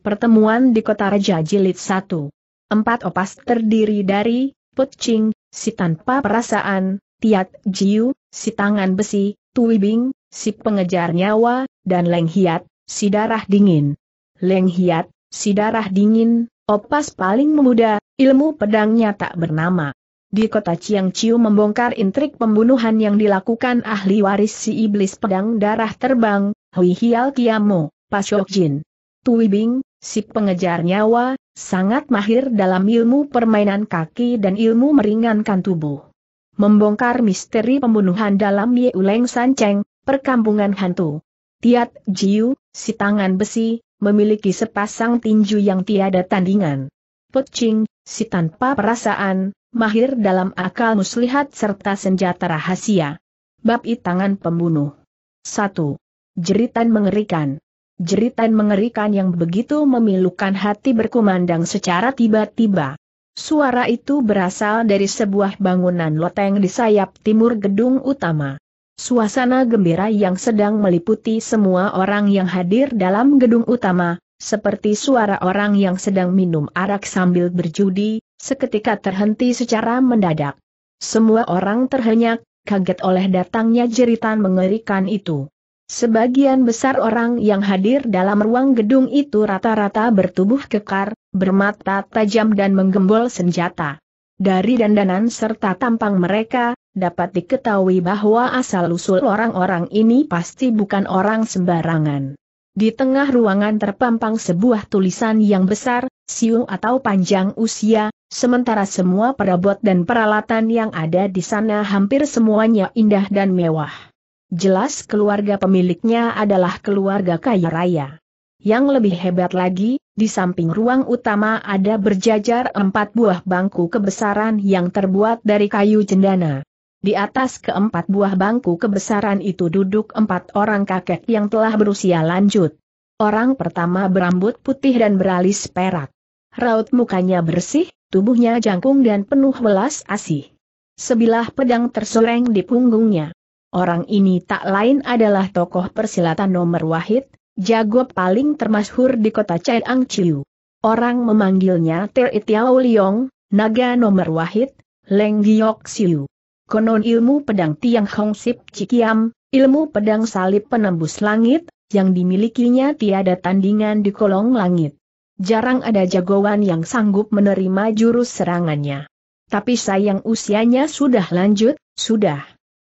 Pertemuan di Kota Raja Jilid 1. Empat opas terdiri dari, Put Ching, si tanpa perasaan, Tiat Jiu, si tangan besi, Tui Bing, si pengejar nyawa, dan Leng Hiat, si darah dingin. Leng Hiat, si darah dingin, opas paling muda, ilmu pedangnya tak bernama. Di kota Chiang Chiu membongkar intrik pembunuhan yang dilakukan ahli waris si iblis pedang darah terbang, Hui Hial Kiamo, Pasok Jin. Tui Bing, Si pengejar nyawa, sangat mahir dalam ilmu permainan kaki dan ilmu meringankan tubuh. Membongkar misteri pembunuhan dalam Yeuleng Sanceng, perkampungan hantu. Tiat Jiu, si tangan besi, memiliki sepasang tinju yang tiada tandingan. Pecing, si tanpa perasaan, mahir dalam akal muslihat serta senjata rahasia. Bab I Tangan Pembunuh 1. Jeritan mengerikan Jeritan mengerikan yang begitu memilukan hati berkumandang secara tiba-tiba. Suara itu berasal dari sebuah bangunan loteng di sayap timur gedung utama. Suasana gembira yang sedang meliputi semua orang yang hadir dalam gedung utama, seperti suara orang yang sedang minum arak sambil berjudi, seketika terhenti secara mendadak. Semua orang terhenyak, kaget oleh datangnya jeritan mengerikan itu. Sebagian besar orang yang hadir dalam ruang gedung itu rata-rata bertubuh kekar, bermata tajam dan menggembol senjata. Dari dandanan serta tampang mereka, dapat diketahui bahwa asal-usul orang-orang ini pasti bukan orang sembarangan. Di tengah ruangan terpampang sebuah tulisan yang besar, siu atau panjang usia, sementara semua perabot dan peralatan yang ada di sana hampir semuanya indah dan mewah. Jelas keluarga pemiliknya adalah keluarga kaya raya. Yang lebih hebat lagi, di samping ruang utama ada berjajar empat buah bangku kebesaran yang terbuat dari kayu cendana. Di atas keempat buah bangku kebesaran itu duduk empat orang kakek yang telah berusia lanjut. Orang pertama berambut putih dan beralis perak. Raut mukanya bersih, tubuhnya jangkung dan penuh belas asih. Sebilah pedang tersoreng di punggungnya. Orang ini tak lain adalah tokoh persilatan nomor wahid, jago paling termasyhur di kota Chaiang Chiu. Orang memanggilnya Ter Itiao Liong, naga nomor wahid, Leng Giok Siu. Konon ilmu pedang Tiang Hong Sip Cikiam, ilmu pedang salib penembus langit, yang dimilikinya tiada tandingan di kolong langit. Jarang ada jagoan yang sanggup menerima jurus serangannya. Tapi sayang usianya sudah lanjut, sudah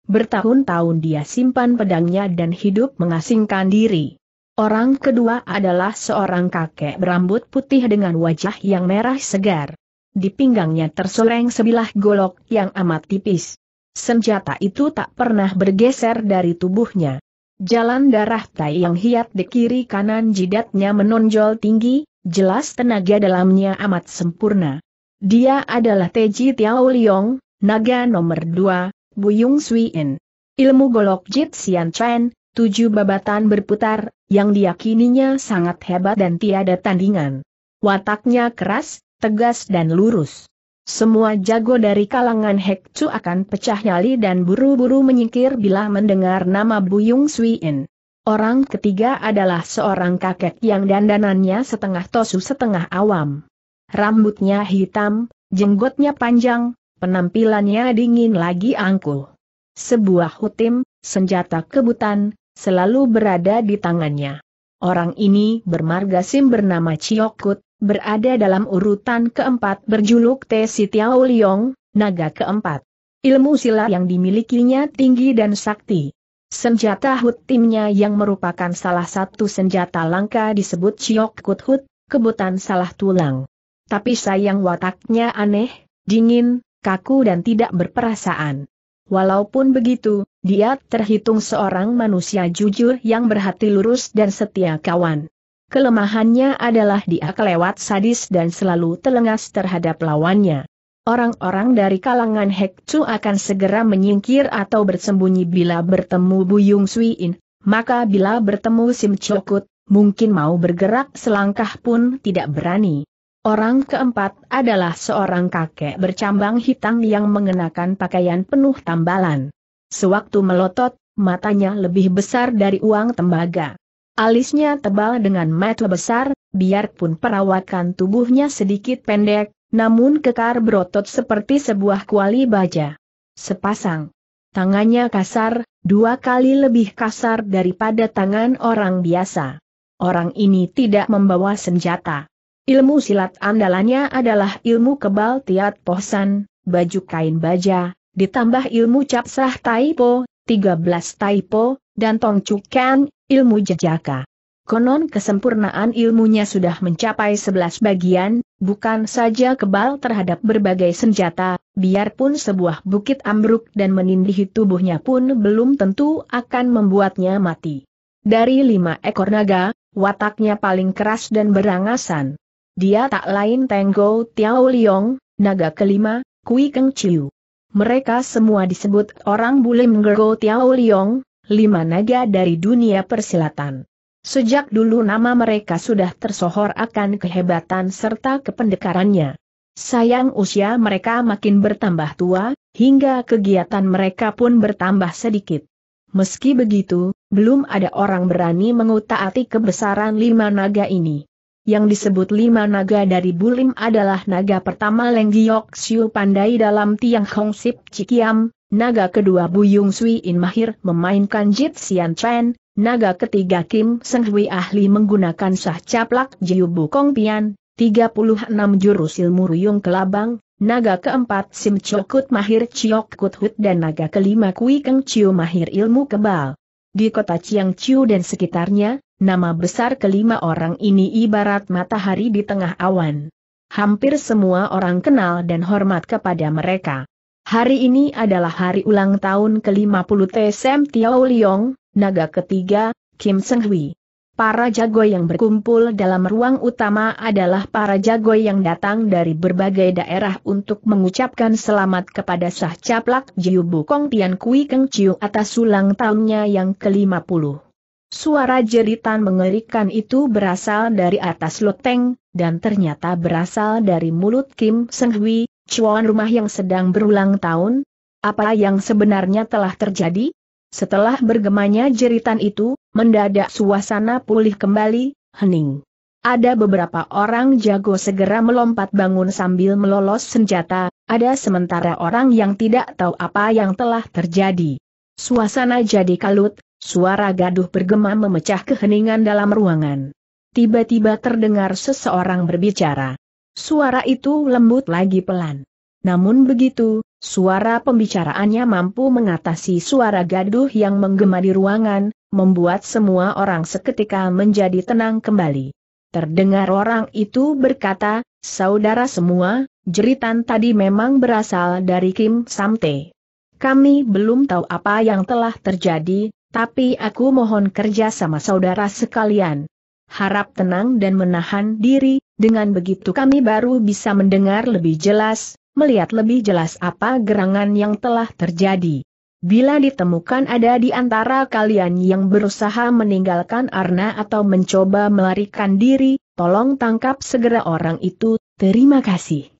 Bertahun-tahun dia simpan pedangnya dan hidup mengasingkan diri. Orang kedua adalah seorang kakek berambut putih dengan wajah yang merah segar. Di pinggangnya tersoreng sebilah golok yang amat tipis. Senjata itu tak pernah bergeser dari tubuhnya. Jalan darah tai yang hiat di kiri kanan jidatnya menonjol tinggi, jelas tenaga dalamnya amat sempurna. Dia adalah Teji Tiao Liong, naga nomor dua, Buyung Sui In. Ilmu golok Jit Sian Chen, tujuh babatan berputar, yang diyakininya sangat hebat dan tiada tandingan. Wataknya keras, tegas dan lurus. Semua jago dari kalangan Hek Chu akan pecah nyali dan buru-buru menyingkir bila mendengar nama Buyung Sui In. Orang ketiga adalah seorang kakek yang dandanannya setengah tosu setengah awam. Rambutnya hitam, jenggotnya panjang, Penampilannya dingin lagi angkuh. Sebuah hutim, senjata kebutan, selalu berada di tangannya. Orang ini bermarga Sim bernama Ciokut, berada dalam urutan keempat berjuluk Te Sitiao Liong, naga keempat. Ilmu silat yang dimilikinya tinggi dan sakti. Senjata hutimnya yang merupakan salah satu senjata langka disebut Ciok Kut Hut, kebutan salah tulang. Tapi sayang wataknya aneh, dingin, kaku dan tidak berperasaan. Walaupun begitu, dia terhitung seorang manusia jujur yang berhati lurus dan setia kawan. Kelemahannya adalah dia kelewat sadis dan selalu telengas terhadap lawannya. Orang-orang dari kalangan Hekcu akan segera menyingkir atau bersembunyi bila bertemu Buyung Suiin, maka bila bertemu Sim Chokut, mungkin mau bergerak selangkah pun tidak berani. Orang keempat adalah seorang kakek bercambang hitam yang mengenakan pakaian penuh tambalan. Sewaktu melotot, matanya lebih besar dari uang tembaga. Alisnya tebal dengan mata besar, biarpun perawatan tubuhnya sedikit pendek, namun kekar berotot seperti sebuah kuali baja. Sepasang. Tangannya kasar, dua kali lebih kasar daripada tangan orang biasa. Orang ini tidak membawa senjata. Ilmu silat andalannya adalah ilmu kebal tiat pohsan, baju kain baja, ditambah ilmu capsah taipo, 13 taipo, dan tongcukan, ilmu jejaka. Konon kesempurnaan ilmunya sudah mencapai 11 bagian, bukan saja kebal terhadap berbagai senjata, biarpun sebuah bukit ambruk dan menindih tubuhnya pun belum tentu akan membuatnya mati. Dari lima ekor naga, wataknya paling keras dan berangasan. Dia tak lain Tenggo Tiao Liong, naga kelima, Kui Keng Chiu. Mereka semua disebut orang bulim menggergo Tiao Liong, lima naga dari dunia persilatan. Sejak dulu nama mereka sudah tersohor akan kehebatan serta kependekarannya. Sayang usia mereka makin bertambah tua, hingga kegiatan mereka pun bertambah sedikit. Meski begitu, belum ada orang berani mengutak-atik kebesaran lima naga ini yang disebut lima naga dari Bulim adalah naga pertama Leng Giok Siu pandai dalam tiang Hong Sip Cikiam, naga kedua Buyung Sui In mahir memainkan Jit Sian Chen, naga ketiga Kim Seng Hui ahli menggunakan sah caplak Jiu Bu Kong Pian, 36 jurus ilmu Ruyung Kelabang, naga keempat Sim Chokut mahir Chiok Kut Hut dan naga kelima Kui Keng Chiu mahir ilmu kebal. Di kota Chiang Chiu dan sekitarnya, Nama besar kelima orang ini ibarat matahari di tengah awan. Hampir semua orang kenal dan hormat kepada mereka. Hari ini adalah hari ulang tahun ke-50 TSM Tiao Liong, naga ketiga, Kim Seng Hui. Para jago yang berkumpul dalam ruang utama adalah para jago yang datang dari berbagai daerah untuk mengucapkan selamat kepada Sah Caplak Jiu Bukong Tian Kui Keng Chiu atas ulang tahunnya yang ke-50. Suara jeritan mengerikan itu berasal dari atas loteng, dan ternyata berasal dari mulut Kim Hui, cuan rumah yang sedang berulang tahun. Apa yang sebenarnya telah terjadi? Setelah bergemanya jeritan itu, mendadak suasana pulih kembali, hening. Ada beberapa orang jago segera melompat bangun sambil melolos senjata, ada sementara orang yang tidak tahu apa yang telah terjadi. Suasana jadi kalut, Suara gaduh bergema memecah keheningan dalam ruangan. Tiba-tiba terdengar seseorang berbicara. Suara itu lembut lagi pelan. Namun begitu, suara pembicaraannya mampu mengatasi suara gaduh yang menggema di ruangan, membuat semua orang seketika menjadi tenang kembali. Terdengar orang itu berkata, Saudara semua, jeritan tadi memang berasal dari Kim Samte. Kami belum tahu apa yang telah terjadi, tapi aku mohon kerja sama saudara sekalian. Harap tenang dan menahan diri, dengan begitu kami baru bisa mendengar lebih jelas, melihat lebih jelas apa gerangan yang telah terjadi. Bila ditemukan ada di antara kalian yang berusaha meninggalkan Arna atau mencoba melarikan diri, tolong tangkap segera orang itu, terima kasih.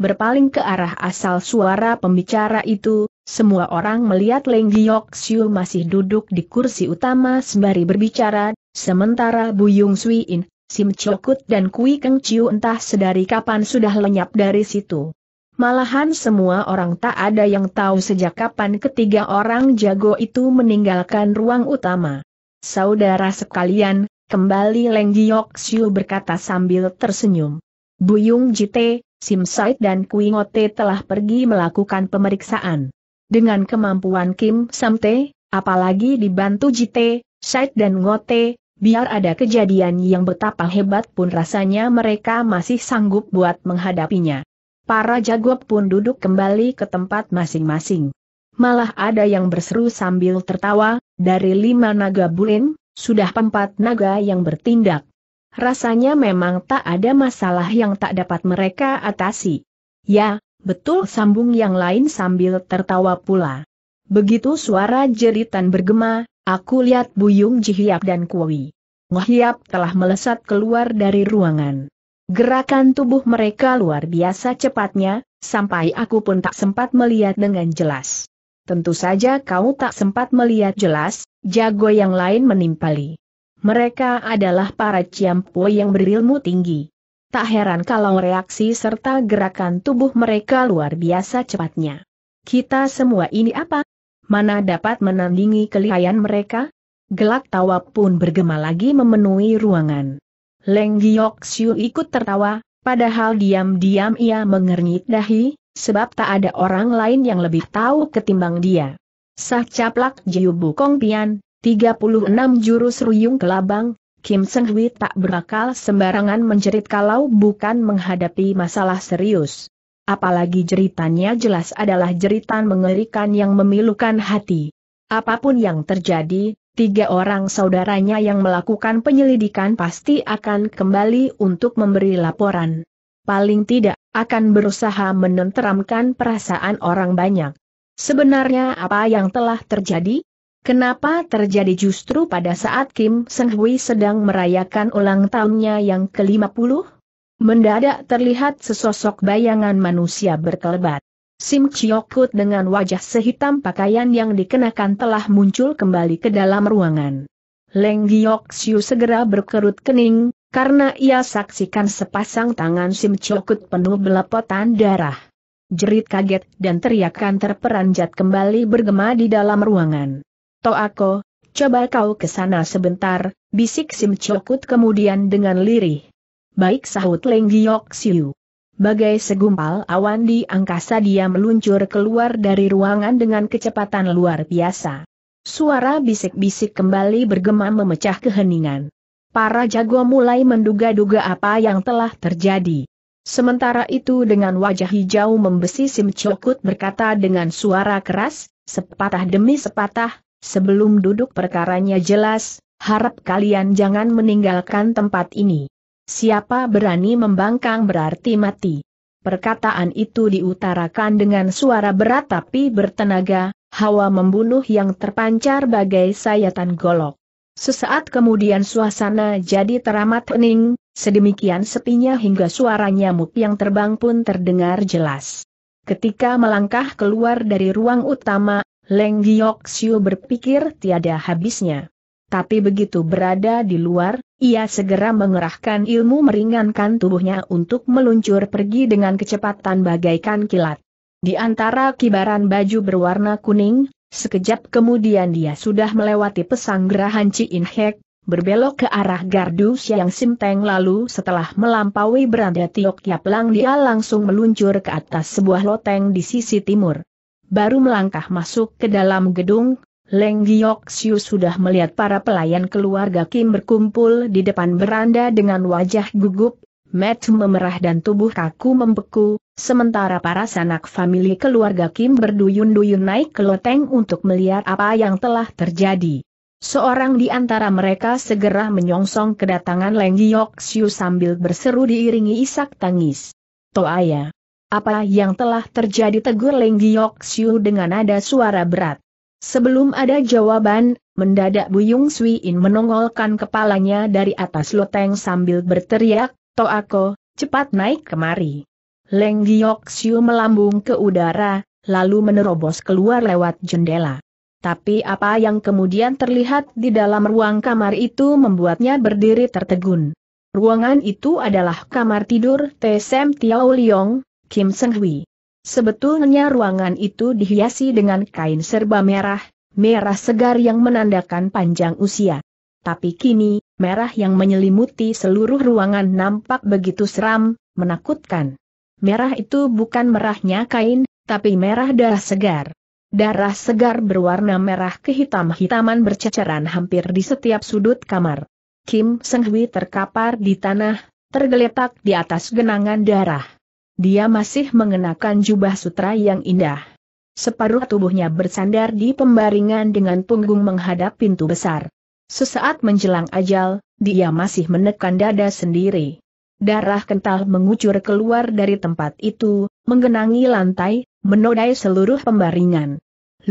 Berpaling ke arah asal suara pembicara itu, semua orang melihat Leng Giok Siu masih duduk di kursi utama sembari berbicara, sementara Buyung Sui In, Sim Chokut dan Kui Keng Chiu entah sedari kapan sudah lenyap dari situ. Malahan semua orang tak ada yang tahu sejak kapan ketiga orang jago itu meninggalkan ruang utama. Saudara sekalian, kembali Leng Giok Siu berkata sambil tersenyum. Bu Yung Jite, Sim Said dan Kui Ngote telah pergi melakukan pemeriksaan. Dengan kemampuan Kim Samte, apalagi dibantu Jite, Said dan Ngote, biar ada kejadian yang betapa hebat pun rasanya mereka masih sanggup buat menghadapinya. Para jago pun duduk kembali ke tempat masing-masing. Malah ada yang berseru sambil tertawa, dari lima naga bulin, sudah empat naga yang bertindak. Rasanya memang tak ada masalah yang tak dapat mereka atasi. Ya, Betul sambung yang lain sambil tertawa pula. Begitu suara jeritan bergema, aku lihat Buyung Jihiap dan Kuwi. Ngohiap telah melesat keluar dari ruangan. Gerakan tubuh mereka luar biasa cepatnya, sampai aku pun tak sempat melihat dengan jelas. Tentu saja kau tak sempat melihat jelas, jago yang lain menimpali. Mereka adalah para ciampo yang berilmu tinggi. Tak heran kalau reaksi serta gerakan tubuh mereka luar biasa cepatnya. Kita semua ini apa? Mana dapat menandingi kelihayan mereka? Gelak tawa pun bergema lagi memenuhi ruangan. Leng Giok Siu ikut tertawa, padahal diam-diam ia mengernyit dahi, sebab tak ada orang lain yang lebih tahu ketimbang dia. Sah Caplak Jiu Bukong Pian, 36 Jurus Ruyung Kelabang, Kim Seng Hui tak berakal sembarangan menjerit kalau bukan menghadapi masalah serius. Apalagi jeritannya jelas adalah jeritan mengerikan yang memilukan hati. Apapun yang terjadi, tiga orang saudaranya yang melakukan penyelidikan pasti akan kembali untuk memberi laporan. Paling tidak, akan berusaha menenteramkan perasaan orang banyak. Sebenarnya apa yang telah terjadi? Kenapa terjadi justru pada saat Kim Sen Hui sedang merayakan ulang tahunnya yang ke-50? Mendadak terlihat sesosok bayangan manusia berkelebat. Sim Chiokut dengan wajah sehitam pakaian yang dikenakan telah muncul kembali ke dalam ruangan. Leng Giok Siu segera berkerut kening, karena ia saksikan sepasang tangan Sim Chiokut penuh belepotan darah. Jerit kaget dan teriakan terperanjat kembali bergema di dalam ruangan aku, coba kau ke sana sebentar, bisik Sim Chokut kemudian dengan lirih. Baik sahut Leng Giok Siu. Bagai segumpal awan di angkasa dia meluncur keluar dari ruangan dengan kecepatan luar biasa. Suara bisik-bisik kembali bergema memecah keheningan. Para jago mulai menduga-duga apa yang telah terjadi. Sementara itu dengan wajah hijau membesi Sim Chokut berkata dengan suara keras, sepatah demi sepatah, Sebelum duduk perkaranya jelas, harap kalian jangan meninggalkan tempat ini. Siapa berani membangkang berarti mati. Perkataan itu diutarakan dengan suara berat tapi bertenaga, hawa membunuh yang terpancar bagai sayatan golok. Sesaat kemudian suasana jadi teramat hening, sedemikian sepinya hingga suara nyamuk yang terbang pun terdengar jelas. Ketika melangkah keluar dari ruang utama, Leng Giok Siu berpikir tiada habisnya. Tapi begitu berada di luar, ia segera mengerahkan ilmu meringankan tubuhnya untuk meluncur pergi dengan kecepatan bagaikan kilat. Di antara kibaran baju berwarna kuning, sekejap kemudian dia sudah melewati pesanggerahan Ci In Hek, berbelok ke arah gardu Siang Simteng lalu setelah melampaui beranda Tiok Yap dia langsung meluncur ke atas sebuah loteng di sisi timur baru melangkah masuk ke dalam gedung, Leng sudah melihat para pelayan keluarga Kim berkumpul di depan beranda dengan wajah gugup, Matt memerah dan tubuh kaku membeku, sementara para sanak famili keluarga Kim berduyun-duyun naik ke loteng untuk melihat apa yang telah terjadi. Seorang di antara mereka segera menyongsong kedatangan Leng sambil berseru diiringi isak tangis. Toaya. Apa yang telah terjadi tegur Leng Giok Siu dengan nada suara berat. Sebelum ada jawaban, mendadak Buyung Sui In menongolkan kepalanya dari atas loteng sambil berteriak, Toako, cepat naik kemari. Leng Giok Siu melambung ke udara, lalu menerobos keluar lewat jendela. Tapi apa yang kemudian terlihat di dalam ruang kamar itu membuatnya berdiri tertegun. Ruangan itu adalah kamar tidur Tsem Tiao Liong, Kim Seng Hui. Sebetulnya ruangan itu dihiasi dengan kain serba merah, merah segar yang menandakan panjang usia. Tapi kini, merah yang menyelimuti seluruh ruangan nampak begitu seram, menakutkan. Merah itu bukan merahnya kain, tapi merah darah segar. Darah segar berwarna merah kehitam-hitaman berceceran hampir di setiap sudut kamar. Kim Seng Hui terkapar di tanah, tergeletak di atas genangan darah. Dia masih mengenakan jubah sutra yang indah. Separuh tubuhnya bersandar di pembaringan dengan punggung menghadap pintu besar. Sesaat menjelang ajal, dia masih menekan dada sendiri. Darah kental mengucur keluar dari tempat itu, menggenangi lantai, menodai seluruh pembaringan.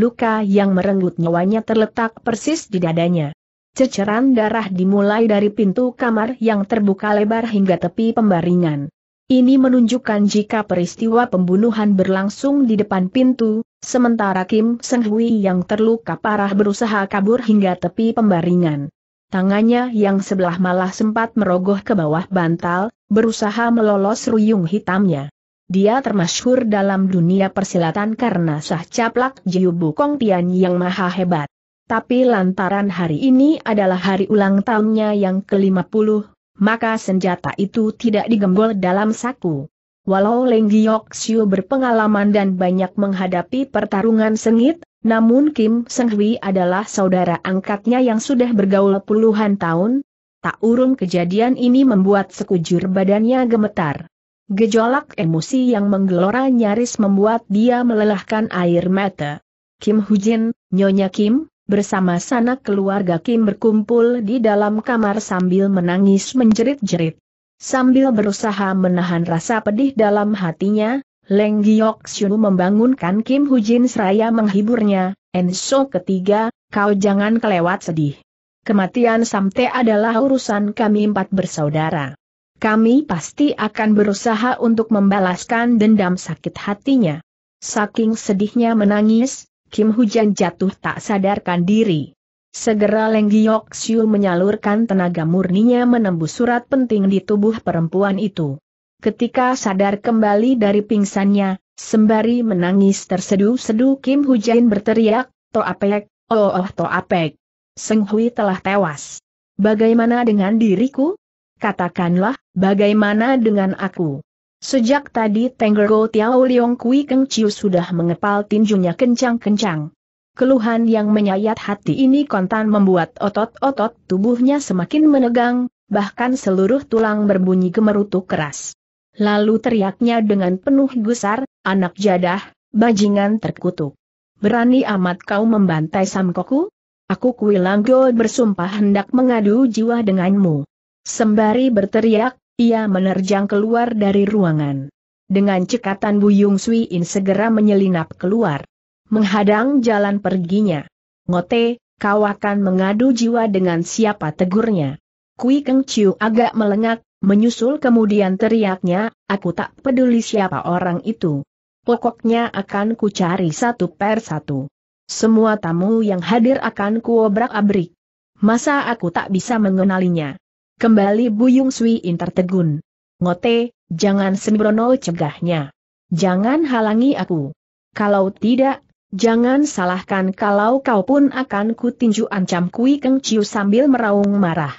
Luka yang merenggut nyawanya terletak persis di dadanya. Ceceran darah dimulai dari pintu kamar yang terbuka lebar hingga tepi pembaringan. Ini menunjukkan jika peristiwa pembunuhan berlangsung di depan pintu, sementara Kim Seng Hui yang terluka parah berusaha kabur hingga tepi pembaringan. Tangannya yang sebelah malah sempat merogoh ke bawah bantal, berusaha melolos ruyung hitamnya. Dia termasyhur dalam dunia persilatan karena sah caplak Jiu Bukong Tian yang maha hebat. Tapi lantaran hari ini adalah hari ulang tahunnya yang ke-50, maka senjata itu tidak digembol dalam saku. Walau Leng Siu berpengalaman dan banyak menghadapi pertarungan sengit, namun Kim Seng Hui adalah saudara angkatnya yang sudah bergaul puluhan tahun. Tak urung kejadian ini membuat sekujur badannya gemetar. Gejolak emosi yang menggelora nyaris membuat dia melelahkan air mata. Kim Hujin, Nyonya Kim, bersama sanak keluarga Kim berkumpul di dalam kamar sambil menangis menjerit-jerit. Sambil berusaha menahan rasa pedih dalam hatinya, Leng Giok Xiu membangunkan Kim Hujin seraya menghiburnya, Enso ketiga, kau jangan kelewat sedih. Kematian Samte adalah urusan kami empat bersaudara. Kami pasti akan berusaha untuk membalaskan dendam sakit hatinya. Saking sedihnya menangis, Kim Hujan jatuh tak sadarkan diri. Segera Leng Giok Siu menyalurkan tenaga murninya menembus surat penting di tubuh perempuan itu. Ketika sadar kembali dari pingsannya, sembari menangis tersedu sedu Kim Hujan berteriak, To apek, oh oh To apek, Seng Hui telah tewas. Bagaimana dengan diriku? Katakanlah, bagaimana dengan aku? Sejak tadi Tenggergo Tiao Liong Kui Keng Chiu sudah mengepal tinjunya kencang-kencang. Keluhan yang menyayat hati ini kontan membuat otot-otot tubuhnya semakin menegang, bahkan seluruh tulang berbunyi gemerutu keras. Lalu teriaknya dengan penuh gusar, anak jadah, bajingan terkutuk. Berani amat kau membantai Samkoku? Aku Kui Langgo bersumpah hendak mengadu jiwa denganmu. Sembari berteriak, ia menerjang keluar dari ruangan. Dengan cekatan Buyung Sui In segera menyelinap keluar. Menghadang jalan perginya. Ngote, kau akan mengadu jiwa dengan siapa tegurnya. Kui Keng Chiu agak melengak, menyusul kemudian teriaknya, aku tak peduli siapa orang itu. Pokoknya akan ku cari satu per satu. Semua tamu yang hadir akan kuobrak abrik. Masa aku tak bisa mengenalinya? Kembali Buyung Sui In tertegun. Ngote, jangan Sembrono cegahnya. Jangan halangi aku. Kalau tidak, jangan salahkan kalau kau pun akan kutinju ancam Kui Keng Ciu sambil meraung marah.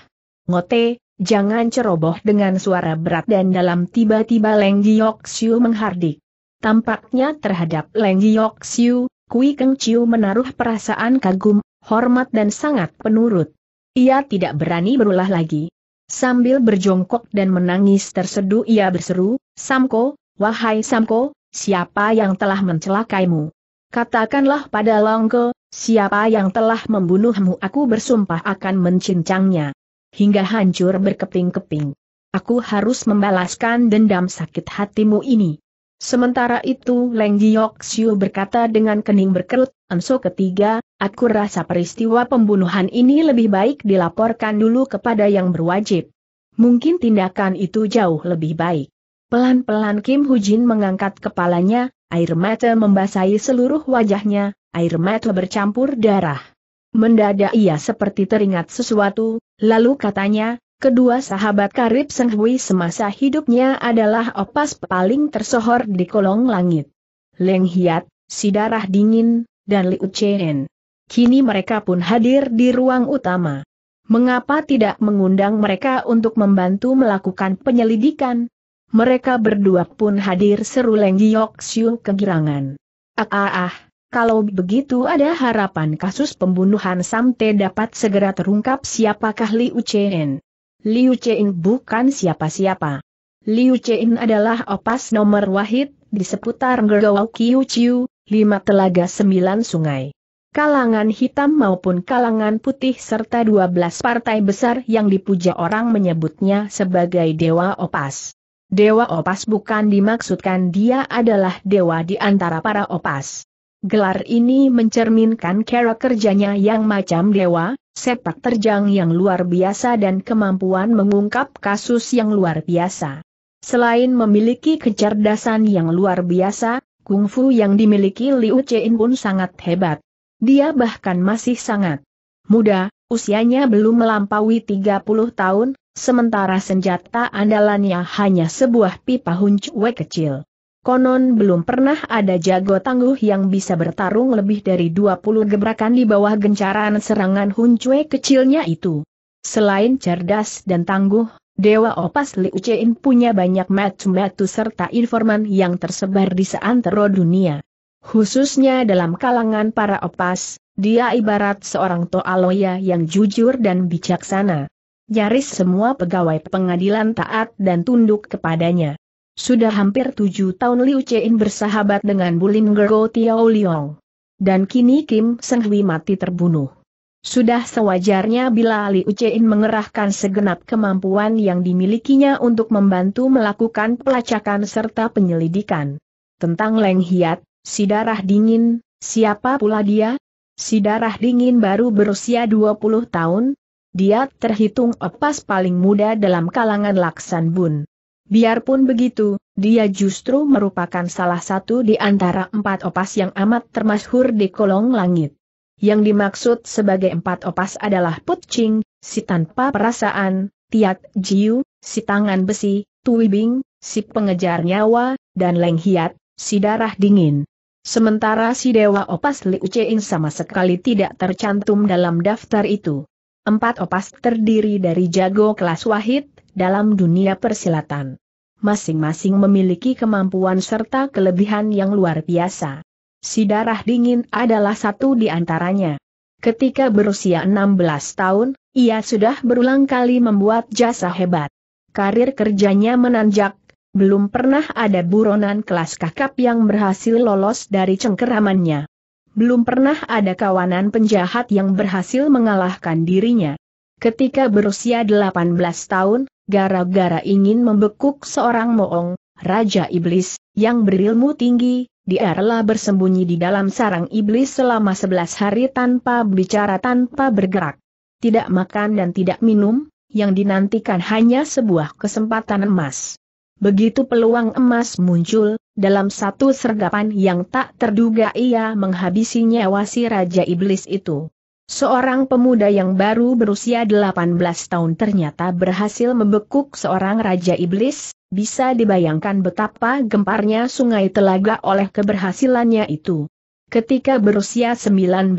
Ngote, jangan ceroboh dengan suara berat dan dalam tiba-tiba Leng Giok Siu menghardik. Tampaknya terhadap Leng Giok Siu, Kui Keng Ciu menaruh perasaan kagum, hormat dan sangat penurut. Ia tidak berani berulah lagi, Sambil berjongkok dan menangis tersedu ia berseru, Samko, wahai Samko, siapa yang telah mencelakaimu? Katakanlah pada Longko, siapa yang telah membunuhmu aku bersumpah akan mencincangnya. Hingga hancur berkeping-keping. Aku harus membalaskan dendam sakit hatimu ini. Sementara itu Leng Giok Siu berkata dengan kening berkerut, Enso ketiga, Aku rasa peristiwa pembunuhan ini lebih baik dilaporkan dulu kepada yang berwajib. Mungkin tindakan itu jauh lebih baik. Pelan-pelan Kim Hujin mengangkat kepalanya, air mata membasahi seluruh wajahnya, air mata bercampur darah. Mendadak ia seperti teringat sesuatu, lalu katanya, kedua sahabat karib Seng Hui semasa hidupnya adalah opas paling tersohor di kolong langit. Leng Hiat, si darah dingin, dan Liu Chen kini mereka pun hadir di ruang utama. Mengapa tidak mengundang mereka untuk membantu melakukan penyelidikan? Mereka berdua pun hadir seru Lenggi Giok kegirangan. Ah ah ah, kalau begitu ada harapan kasus pembunuhan Samte dapat segera terungkap siapakah Liu Chen. Liu Chen bukan siapa-siapa. Liu Chen adalah opas nomor wahid di seputar Ngergawau Kiu Chiu, lima telaga sembilan sungai kalangan hitam maupun kalangan putih serta 12 partai besar yang dipuja orang menyebutnya sebagai Dewa Opas. Dewa Opas bukan dimaksudkan dia adalah dewa di antara para opas. Gelar ini mencerminkan cara kerjanya yang macam dewa, sepak terjang yang luar biasa dan kemampuan mengungkap kasus yang luar biasa. Selain memiliki kecerdasan yang luar biasa, kungfu yang dimiliki Liu Chen pun sangat hebat. Dia bahkan masih sangat muda, usianya belum melampaui 30 tahun, sementara senjata andalannya hanya sebuah pipa huncuwe kecil. Konon belum pernah ada jago tangguh yang bisa bertarung lebih dari 20 gebrakan di bawah gencaran serangan huncuwe kecilnya itu. Selain cerdas dan tangguh, Dewa Opas Liu Chen punya banyak matu-matu serta informan yang tersebar di seantero dunia. Khususnya dalam kalangan para opas, dia ibarat seorang toa loya yang jujur dan bijaksana. Nyaris semua pegawai pengadilan taat dan tunduk kepadanya. Sudah hampir tujuh tahun Liu Chein bersahabat dengan Bulim Gergo Tiao Liong. Dan kini Kim Seng Hui mati terbunuh. Sudah sewajarnya bila Liu Chein mengerahkan segenap kemampuan yang dimilikinya untuk membantu melakukan pelacakan serta penyelidikan. Tentang Leng Hiat, si darah dingin, siapa pula dia? Si darah dingin baru berusia 20 tahun, dia terhitung opas paling muda dalam kalangan Laksan Bun. Biarpun begitu, dia justru merupakan salah satu di antara empat opas yang amat termasyhur di kolong langit. Yang dimaksud sebagai empat opas adalah Put Ching, si tanpa perasaan, Tiat Jiu, si tangan besi, Tui Bing, si pengejar nyawa, dan Leng Hiat, si darah dingin. Sementara si Dewa Opas Liu Cheing sama sekali tidak tercantum dalam daftar itu. Empat opas terdiri dari jago kelas wahid dalam dunia persilatan. Masing-masing memiliki kemampuan serta kelebihan yang luar biasa. Si darah dingin adalah satu di antaranya. Ketika berusia 16 tahun, ia sudah berulang kali membuat jasa hebat. Karir kerjanya menanjak belum pernah ada buronan kelas kakap yang berhasil lolos dari cengkeramannya. Belum pernah ada kawanan penjahat yang berhasil mengalahkan dirinya. Ketika berusia 18 tahun, gara-gara ingin membekuk seorang moong, Raja Iblis, yang berilmu tinggi, dia rela bersembunyi di dalam sarang iblis selama 11 hari tanpa bicara tanpa bergerak. Tidak makan dan tidak minum, yang dinantikan hanya sebuah kesempatan emas. Begitu peluang emas muncul, dalam satu sergapan yang tak terduga ia menghabisi nyawa si Raja Iblis itu. Seorang pemuda yang baru berusia 18 tahun ternyata berhasil membekuk seorang Raja Iblis, bisa dibayangkan betapa gemparnya sungai telaga oleh keberhasilannya itu. Ketika berusia 19,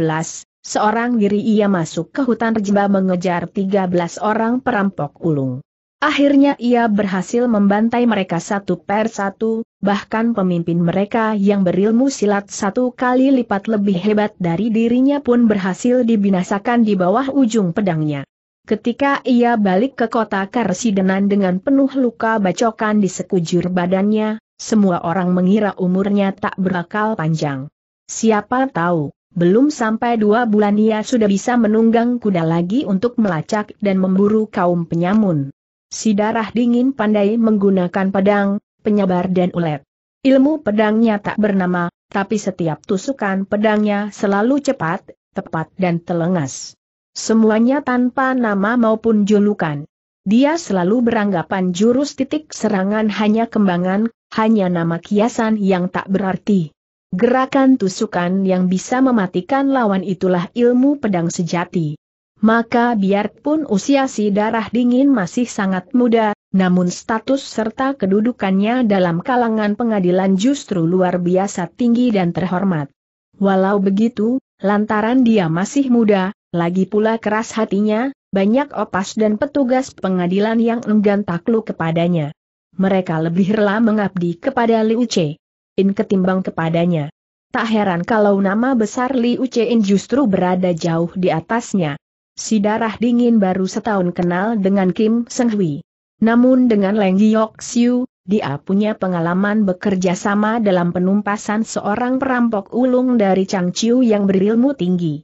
seorang diri ia masuk ke hutan rejba mengejar 13 orang perampok ulung. Akhirnya ia berhasil membantai mereka satu per satu, bahkan pemimpin mereka yang berilmu silat satu kali lipat lebih hebat dari dirinya pun berhasil dibinasakan di bawah ujung pedangnya. Ketika ia balik ke kota Karsidenan dengan penuh luka bacokan di sekujur badannya, semua orang mengira umurnya tak berakal panjang. Siapa tahu, belum sampai dua bulan ia sudah bisa menunggang kuda lagi untuk melacak dan memburu kaum penyamun. Si darah dingin pandai menggunakan pedang, penyabar dan ulet. Ilmu pedangnya tak bernama, tapi setiap tusukan pedangnya selalu cepat, tepat dan telengas. Semuanya tanpa nama maupun julukan. Dia selalu beranggapan jurus titik serangan hanya kembangan, hanya nama kiasan yang tak berarti. Gerakan tusukan yang bisa mematikan lawan itulah ilmu pedang sejati. Maka biarpun usia si darah dingin masih sangat muda, namun status serta kedudukannya dalam kalangan pengadilan justru luar biasa tinggi dan terhormat. Walau begitu, lantaran dia masih muda, lagi pula keras hatinya, banyak opas dan petugas pengadilan yang enggan takluk kepadanya. Mereka lebih rela mengabdi kepada Liu Che In ketimbang kepadanya. Tak heran kalau nama besar Liu Che In justru berada jauh di atasnya si darah dingin baru setahun kenal dengan Kim Seng Hui. Namun dengan Leng Giok Siu, dia punya pengalaman bekerja sama dalam penumpasan seorang perampok ulung dari Chiu yang berilmu tinggi.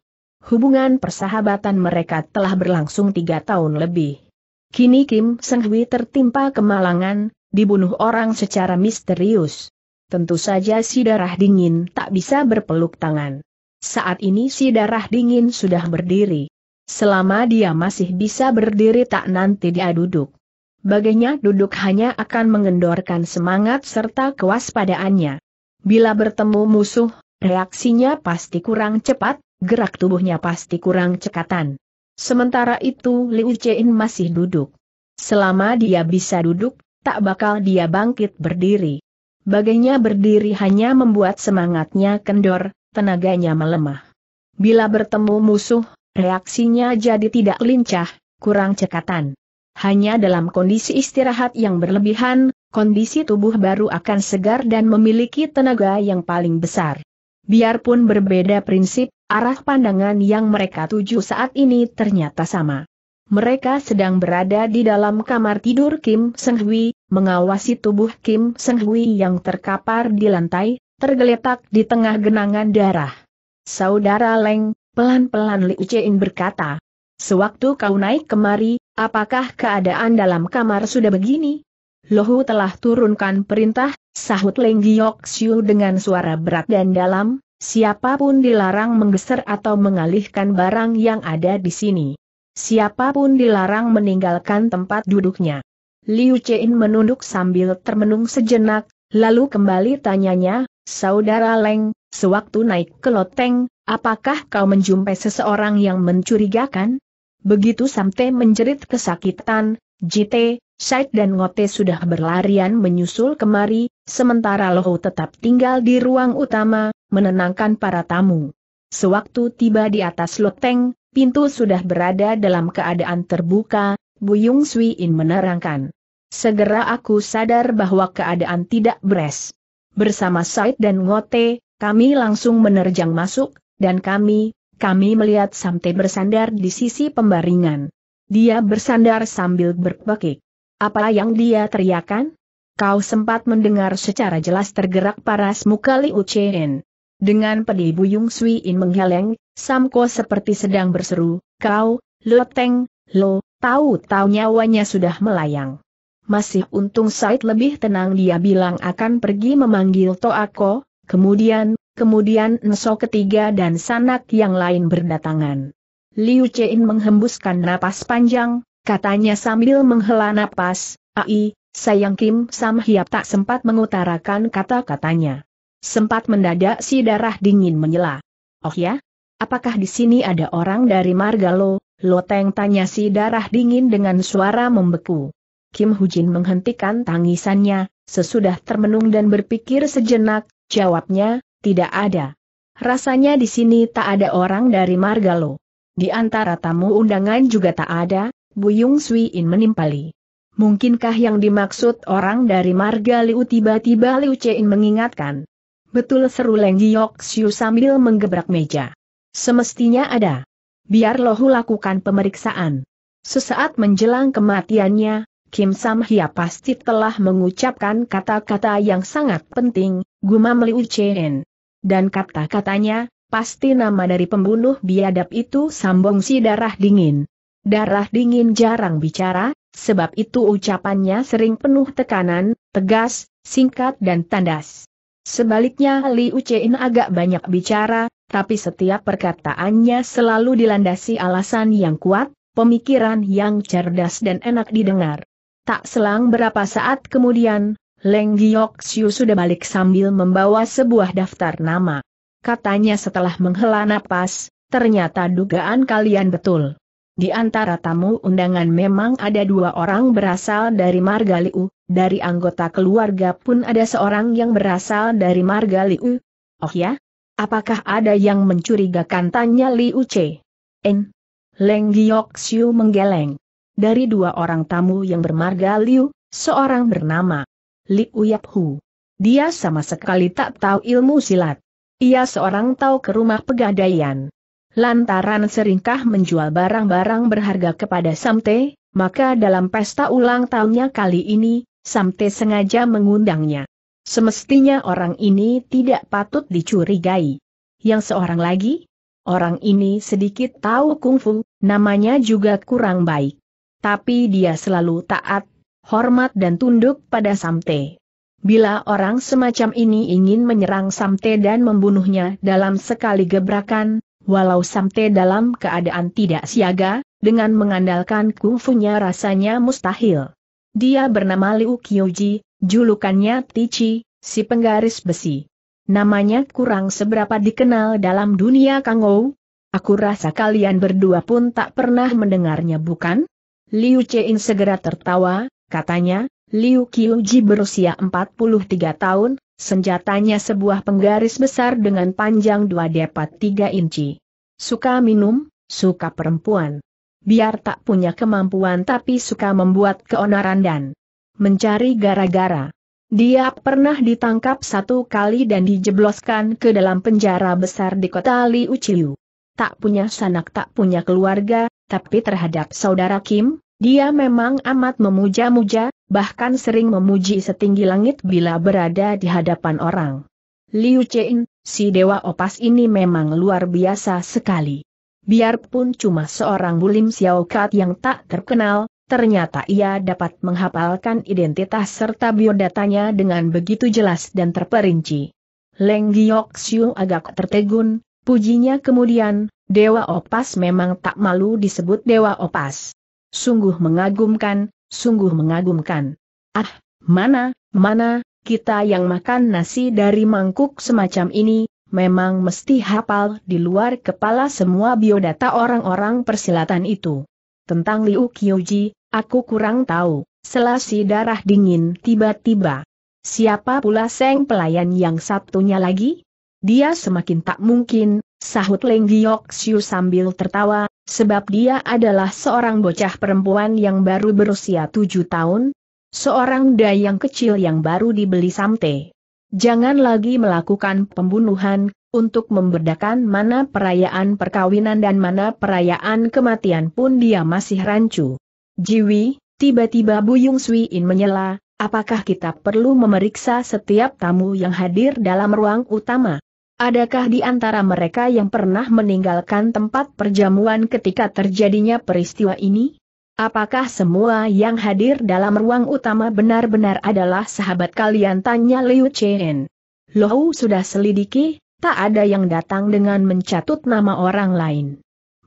Hubungan persahabatan mereka telah berlangsung tiga tahun lebih. Kini Kim Seng Hui tertimpa kemalangan, dibunuh orang secara misterius. Tentu saja si darah dingin tak bisa berpeluk tangan. Saat ini si darah dingin sudah berdiri. Selama dia masih bisa berdiri tak nanti dia duduk. Bagainya duduk hanya akan mengendorkan semangat serta kewaspadaannya. Bila bertemu musuh, reaksinya pasti kurang cepat, gerak tubuhnya pasti kurang cekatan. Sementara itu Liu Chen masih duduk. Selama dia bisa duduk, tak bakal dia bangkit berdiri. Baginya berdiri hanya membuat semangatnya kendor, tenaganya melemah. Bila bertemu musuh, Reaksinya jadi tidak lincah, kurang cekatan. Hanya dalam kondisi istirahat yang berlebihan, kondisi tubuh baru akan segar dan memiliki tenaga yang paling besar. Biarpun berbeda prinsip, arah pandangan yang mereka tuju saat ini ternyata sama. Mereka sedang berada di dalam kamar tidur Kim Seng Hui, mengawasi tubuh Kim Seng Hui yang terkapar di lantai, tergeletak di tengah genangan darah. Saudara Leng, Pelan-pelan Li Ucein berkata. Sewaktu kau naik kemari, apakah keadaan dalam kamar sudah begini? Lohu telah turunkan perintah, sahut Leng Giok Siu dengan suara berat dan dalam, siapapun dilarang menggeser atau mengalihkan barang yang ada di sini. Siapapun dilarang meninggalkan tempat duduknya. Liu Chen menunduk sambil termenung sejenak, lalu kembali tanyanya, Saudara Leng, sewaktu naik ke loteng, Apakah kau menjumpai seseorang yang mencurigakan? Begitu Samte menjerit kesakitan, Jite, Said dan Ngote sudah berlarian menyusul kemari, sementara Loho tetap tinggal di ruang utama, menenangkan para tamu. Sewaktu tiba di atas loteng, pintu sudah berada dalam keadaan terbuka, Buyung Sui In menerangkan. Segera aku sadar bahwa keadaan tidak beres. Bersama Said dan Ngote, kami langsung menerjang masuk, dan kami, kami melihat Samte bersandar di sisi pembaringan. Dia bersandar sambil berpekik. Apa yang dia teriakan? Kau sempat mendengar secara jelas tergerak paras muka Liu Chen. Dengan pedih Buyung Sui In mengheleng, Samko seperti sedang berseru, kau, Lo Teng, Lo, tahu-tahu nyawanya sudah melayang. Masih untung Said lebih tenang dia bilang akan pergi memanggil Toako, kemudian, kemudian Nso ketiga dan sanak yang lain berdatangan. Liu Chen menghembuskan napas panjang, katanya sambil menghela napas, Ai, sayang Kim Sam Hiap tak sempat mengutarakan kata-katanya. Sempat mendadak si darah dingin menyela. Oh ya? Apakah di sini ada orang dari Margalo? Loteng tanya si darah dingin dengan suara membeku. Kim Hujin menghentikan tangisannya, sesudah termenung dan berpikir sejenak, jawabnya, tidak ada. Rasanya di sini tak ada orang dari Margalo. Di antara tamu undangan juga tak ada, Buyung Suiin menimpali. Mungkinkah yang dimaksud orang dari Marga Liu tiba-tiba Liu Chein mengingatkan? Betul seru Leng Giok Siu sambil menggebrak meja. Semestinya ada. Biar Lohu lakukan pemeriksaan. Sesaat menjelang kematiannya, Kim Sam Hia pasti telah mengucapkan kata-kata yang sangat penting, gumam Liu dan kata-katanya, pasti nama dari pembunuh biadab itu sambong si darah dingin. Darah dingin jarang bicara, sebab itu ucapannya sering penuh tekanan, tegas, singkat dan tandas. Sebaliknya Li Ucein agak banyak bicara, tapi setiap perkataannya selalu dilandasi alasan yang kuat, pemikiran yang cerdas dan enak didengar. Tak selang berapa saat kemudian, Leng Giok Siu sudah balik sambil membawa sebuah daftar nama. Katanya setelah menghela napas, ternyata dugaan kalian betul. Di antara tamu undangan memang ada dua orang berasal dari Margaliu. dari anggota keluarga pun ada seorang yang berasal dari Margaliu. Oh ya? Apakah ada yang mencurigakan tanya Liu Che? En? Leng Giok Siu menggeleng. Dari dua orang tamu yang bermarga Liu, seorang bernama Li Uyap Hu. Dia sama sekali tak tahu ilmu silat. Ia seorang tahu ke rumah pegadaian. Lantaran seringkah menjual barang-barang berharga kepada Samte, maka dalam pesta ulang tahunnya kali ini, Samte sengaja mengundangnya. Semestinya orang ini tidak patut dicurigai. Yang seorang lagi? Orang ini sedikit tahu kungfu, namanya juga kurang baik. Tapi dia selalu taat hormat dan tunduk pada Samte. Bila orang semacam ini ingin menyerang Samte dan membunuhnya dalam sekali gebrakan, walau Samte dalam keadaan tidak siaga, dengan mengandalkan kungfunya rasanya mustahil. Dia bernama Liu Qiuji, julukannya Tici, si penggaris besi. Namanya kurang seberapa dikenal dalam dunia Kangou. Aku rasa kalian berdua pun tak pernah mendengarnya bukan? Liu Chein segera tertawa, Katanya, Liu Qiuji berusia 43 tahun, senjatanya sebuah penggaris besar dengan panjang 2 depat 3 inci. Suka minum, suka perempuan. Biar tak punya kemampuan tapi suka membuat keonaran dan mencari gara-gara. Dia pernah ditangkap satu kali dan dijebloskan ke dalam penjara besar di kota Liu Qiu. Tak punya sanak tak punya keluarga, tapi terhadap saudara Kim, dia memang amat memuja-muja, bahkan sering memuji setinggi langit bila berada di hadapan orang. Liu Chen, si Dewa Opas ini memang luar biasa sekali. Biarpun cuma seorang bulim Xiao Cat yang tak terkenal, ternyata ia dapat menghafalkan identitas serta biodatanya dengan begitu jelas dan terperinci. Leng Giok Xiu agak tertegun, pujinya kemudian, Dewa Opas memang tak malu disebut Dewa Opas. Sungguh mengagumkan, sungguh mengagumkan. Ah, mana, mana, kita yang makan nasi dari mangkuk semacam ini, memang mesti hafal di luar kepala semua biodata orang-orang persilatan itu. Tentang Liu Qiuji, aku kurang tahu, selasi darah dingin tiba-tiba. Siapa pula Seng pelayan yang satunya lagi? Dia semakin tak mungkin, sahut Leng Giok Xiu sambil tertawa, sebab dia adalah seorang bocah perempuan yang baru berusia tujuh tahun, seorang dayang kecil yang baru dibeli samte. Jangan lagi melakukan pembunuhan, untuk membedakan mana perayaan perkawinan dan mana perayaan kematian pun dia masih rancu. Jiwi, tiba-tiba Buyung Sui In menyela, apakah kita perlu memeriksa setiap tamu yang hadir dalam ruang utama? Adakah di antara mereka yang pernah meninggalkan tempat perjamuan ketika terjadinya peristiwa ini? Apakah semua yang hadir dalam ruang utama benar-benar adalah sahabat kalian? Tanya Liu Chen. Lohu sudah selidiki, tak ada yang datang dengan mencatut nama orang lain.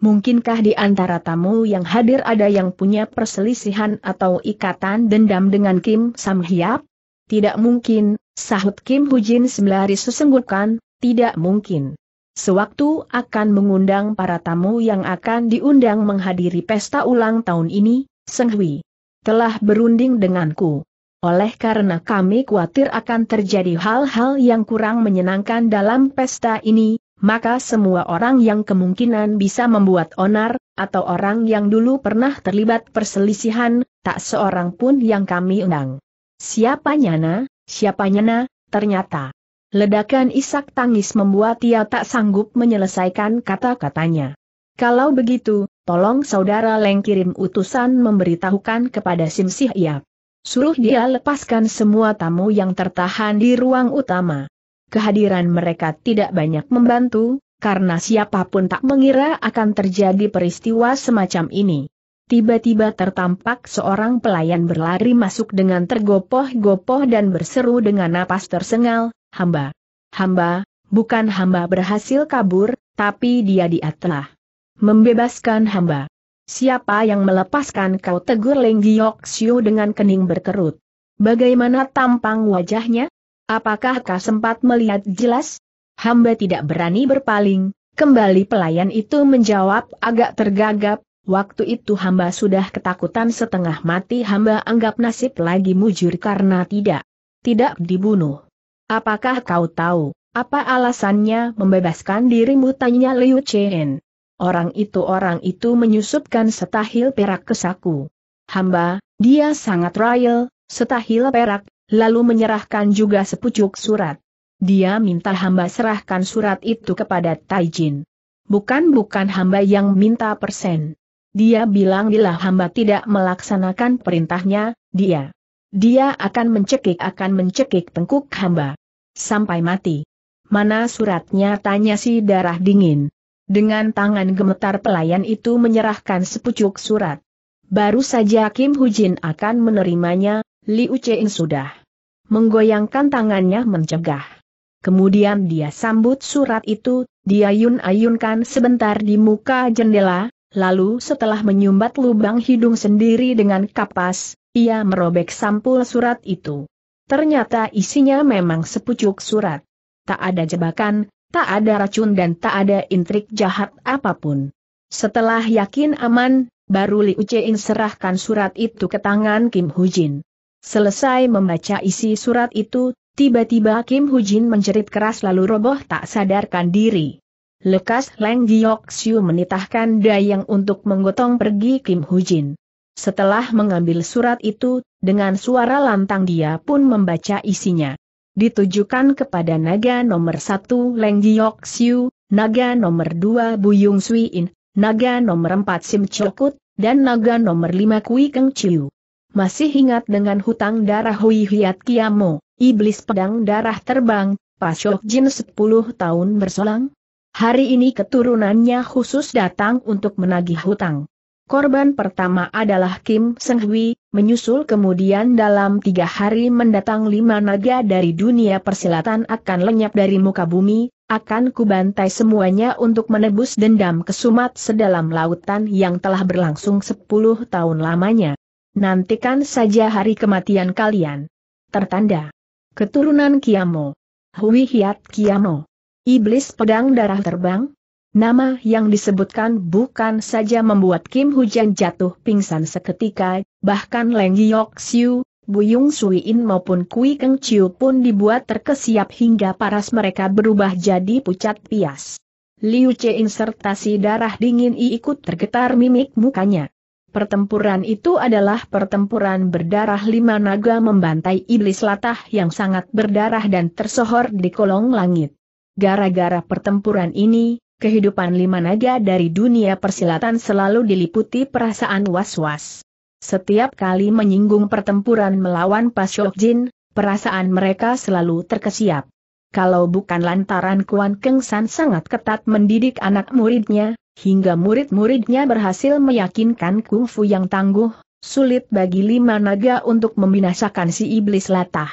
Mungkinkah di antara tamu yang hadir ada yang punya perselisihan atau ikatan dendam dengan Kim Sam Hyap? Tidak mungkin, sahut Kim Hujin sembari sesenggukan, tidak mungkin. Sewaktu akan mengundang para tamu yang akan diundang menghadiri pesta ulang tahun ini, Seng Hui telah berunding denganku. Oleh karena kami khawatir akan terjadi hal-hal yang kurang menyenangkan dalam pesta ini, maka semua orang yang kemungkinan bisa membuat onar, atau orang yang dulu pernah terlibat perselisihan, tak seorang pun yang kami undang. Siapa nyana, siapa nyana, ternyata. Ledakan isak tangis membuat ia tak sanggup menyelesaikan kata-katanya. Kalau begitu, tolong saudara Leng kirim utusan memberitahukan kepada Sim Sihyap. Suruh dia lepaskan semua tamu yang tertahan di ruang utama. Kehadiran mereka tidak banyak membantu, karena siapapun tak mengira akan terjadi peristiwa semacam ini. Tiba-tiba tertampak seorang pelayan berlari masuk dengan tergopoh-gopoh dan berseru dengan napas tersengal, hamba. Hamba, bukan hamba berhasil kabur, tapi dia dia membebaskan hamba. Siapa yang melepaskan kau tegur Leng Giok Siu dengan kening berkerut? Bagaimana tampang wajahnya? Apakah kau sempat melihat jelas? Hamba tidak berani berpaling, kembali pelayan itu menjawab agak tergagap, waktu itu hamba sudah ketakutan setengah mati hamba anggap nasib lagi mujur karena tidak, tidak dibunuh. Apakah kau tahu, apa alasannya membebaskan dirimu tanya Liu Chen. Orang itu orang itu menyusupkan setahil perak ke saku. Hamba, dia sangat royal, setahil perak, lalu menyerahkan juga sepucuk surat. Dia minta hamba serahkan surat itu kepada Taijin. Bukan-bukan hamba yang minta persen. Dia bilang bila hamba tidak melaksanakan perintahnya, dia. Dia akan mencekik akan mencekik tengkuk hamba. Sampai mati. Mana suratnya tanya si darah dingin. Dengan tangan gemetar pelayan itu menyerahkan sepucuk surat. Baru saja Kim Hujin akan menerimanya, Liu Chein sudah menggoyangkan tangannya mencegah. Kemudian dia sambut surat itu, diayun-ayunkan sebentar di muka jendela, lalu setelah menyumbat lubang hidung sendiri dengan kapas, ia merobek sampul surat itu. Ternyata isinya memang sepucuk surat. Tak ada jebakan, tak ada racun dan tak ada intrik jahat apapun. Setelah yakin aman, baru Li Chein serahkan surat itu ke tangan Kim Hujin. Selesai membaca isi surat itu, tiba-tiba Kim Hujin menjerit keras lalu roboh tak sadarkan diri. Lekas Leng Siu menitahkan dayang untuk menggotong pergi Kim Hujin. Setelah mengambil surat itu, dengan suara lantang dia pun membaca isinya. Ditujukan kepada naga nomor satu Leng Jiok Siu, naga nomor dua Buyung Sui In, naga nomor empat Sim Chokut, dan naga nomor lima Kui Keng Chiu. Masih ingat dengan hutang darah Hui Hiat Kiamo, iblis pedang darah terbang, Pasok Jin 10 tahun berselang? Hari ini keturunannya khusus datang untuk menagih hutang. Korban pertama adalah Kim Seng Hui, menyusul kemudian dalam tiga hari mendatang lima naga dari dunia persilatan akan lenyap dari muka bumi, akan kubantai semuanya untuk menebus dendam kesumat sedalam lautan yang telah berlangsung sepuluh tahun lamanya. Nantikan saja hari kematian kalian. Tertanda. Keturunan Kiamo. Hui Hiat Kiamo. Iblis pedang darah terbang? Nama yang disebutkan bukan saja membuat Kim Hujan jatuh pingsan seketika, bahkan Leng Yok Siu, Buyung In maupun Kui Keng Chiu pun dibuat terkesiap hingga paras mereka berubah jadi pucat pias. Liu Che serta si darah dingin I ikut tergetar mimik mukanya. Pertempuran itu adalah pertempuran berdarah lima naga membantai iblis latah yang sangat berdarah dan tersohor di kolong langit. Gara-gara pertempuran ini, kehidupan lima naga dari dunia persilatan selalu diliputi perasaan was-was. Setiap kali menyinggung pertempuran melawan pasok Jin, perasaan mereka selalu terkesiap. Kalau bukan lantaran Kuan Keng San sangat ketat mendidik anak muridnya, hingga murid-muridnya berhasil meyakinkan kungfu yang tangguh, sulit bagi lima naga untuk membinasakan si iblis latah.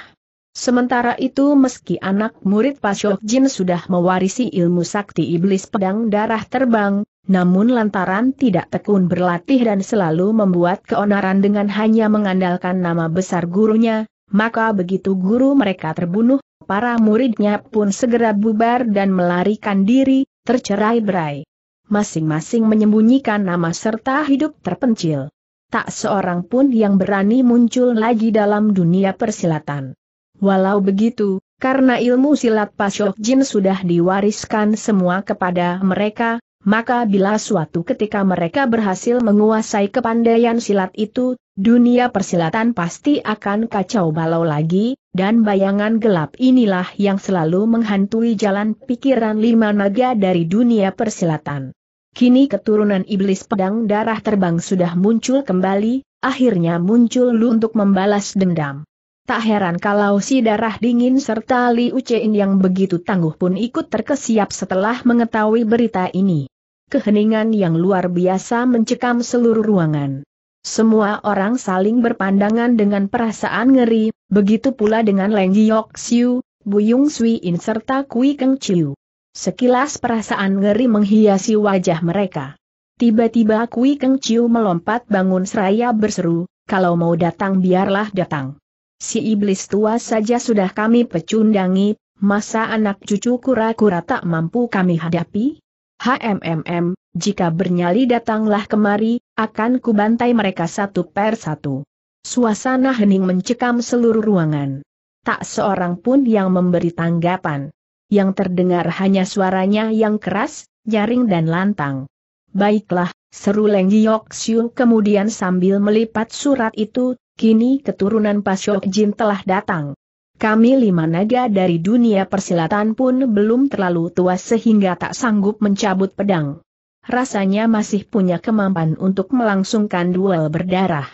Sementara itu meski anak murid Pasok Jin sudah mewarisi ilmu sakti iblis pedang darah terbang, namun lantaran tidak tekun berlatih dan selalu membuat keonaran dengan hanya mengandalkan nama besar gurunya, maka begitu guru mereka terbunuh, para muridnya pun segera bubar dan melarikan diri, tercerai berai. Masing-masing menyembunyikan nama serta hidup terpencil. Tak seorang pun yang berani muncul lagi dalam dunia persilatan. Walau begitu, karena ilmu silat Pasok Jin sudah diwariskan semua kepada mereka, maka bila suatu ketika mereka berhasil menguasai kepandaian silat itu, dunia persilatan pasti akan kacau balau lagi, dan bayangan gelap inilah yang selalu menghantui jalan pikiran lima naga dari dunia persilatan. Kini keturunan iblis pedang darah terbang sudah muncul kembali, akhirnya muncul lu untuk membalas dendam. Tak heran kalau si darah dingin serta Li Ucein yang begitu tangguh pun ikut terkesiap setelah mengetahui berita ini. Keheningan yang luar biasa mencekam seluruh ruangan. Semua orang saling berpandangan dengan perasaan ngeri, begitu pula dengan Leng Yok Siu, Buyung Sui In serta Kui Keng Chiu. Sekilas perasaan ngeri menghiasi wajah mereka. Tiba-tiba Kui Keng Chiu melompat bangun seraya berseru, kalau mau datang biarlah datang. Si iblis tua saja sudah kami pecundangi, masa anak cucu kura-kura tak mampu kami hadapi? HMMM, jika bernyali datanglah kemari, akan kubantai mereka satu per satu. Suasana hening mencekam seluruh ruangan. Tak seorang pun yang memberi tanggapan. Yang terdengar hanya suaranya yang keras, nyaring dan lantang. Baiklah, seru Leng Yok kemudian sambil melipat surat itu, kini keturunan Pasok Jin telah datang. Kami lima naga dari dunia persilatan pun belum terlalu tua sehingga tak sanggup mencabut pedang. Rasanya masih punya kemampuan untuk melangsungkan duel berdarah.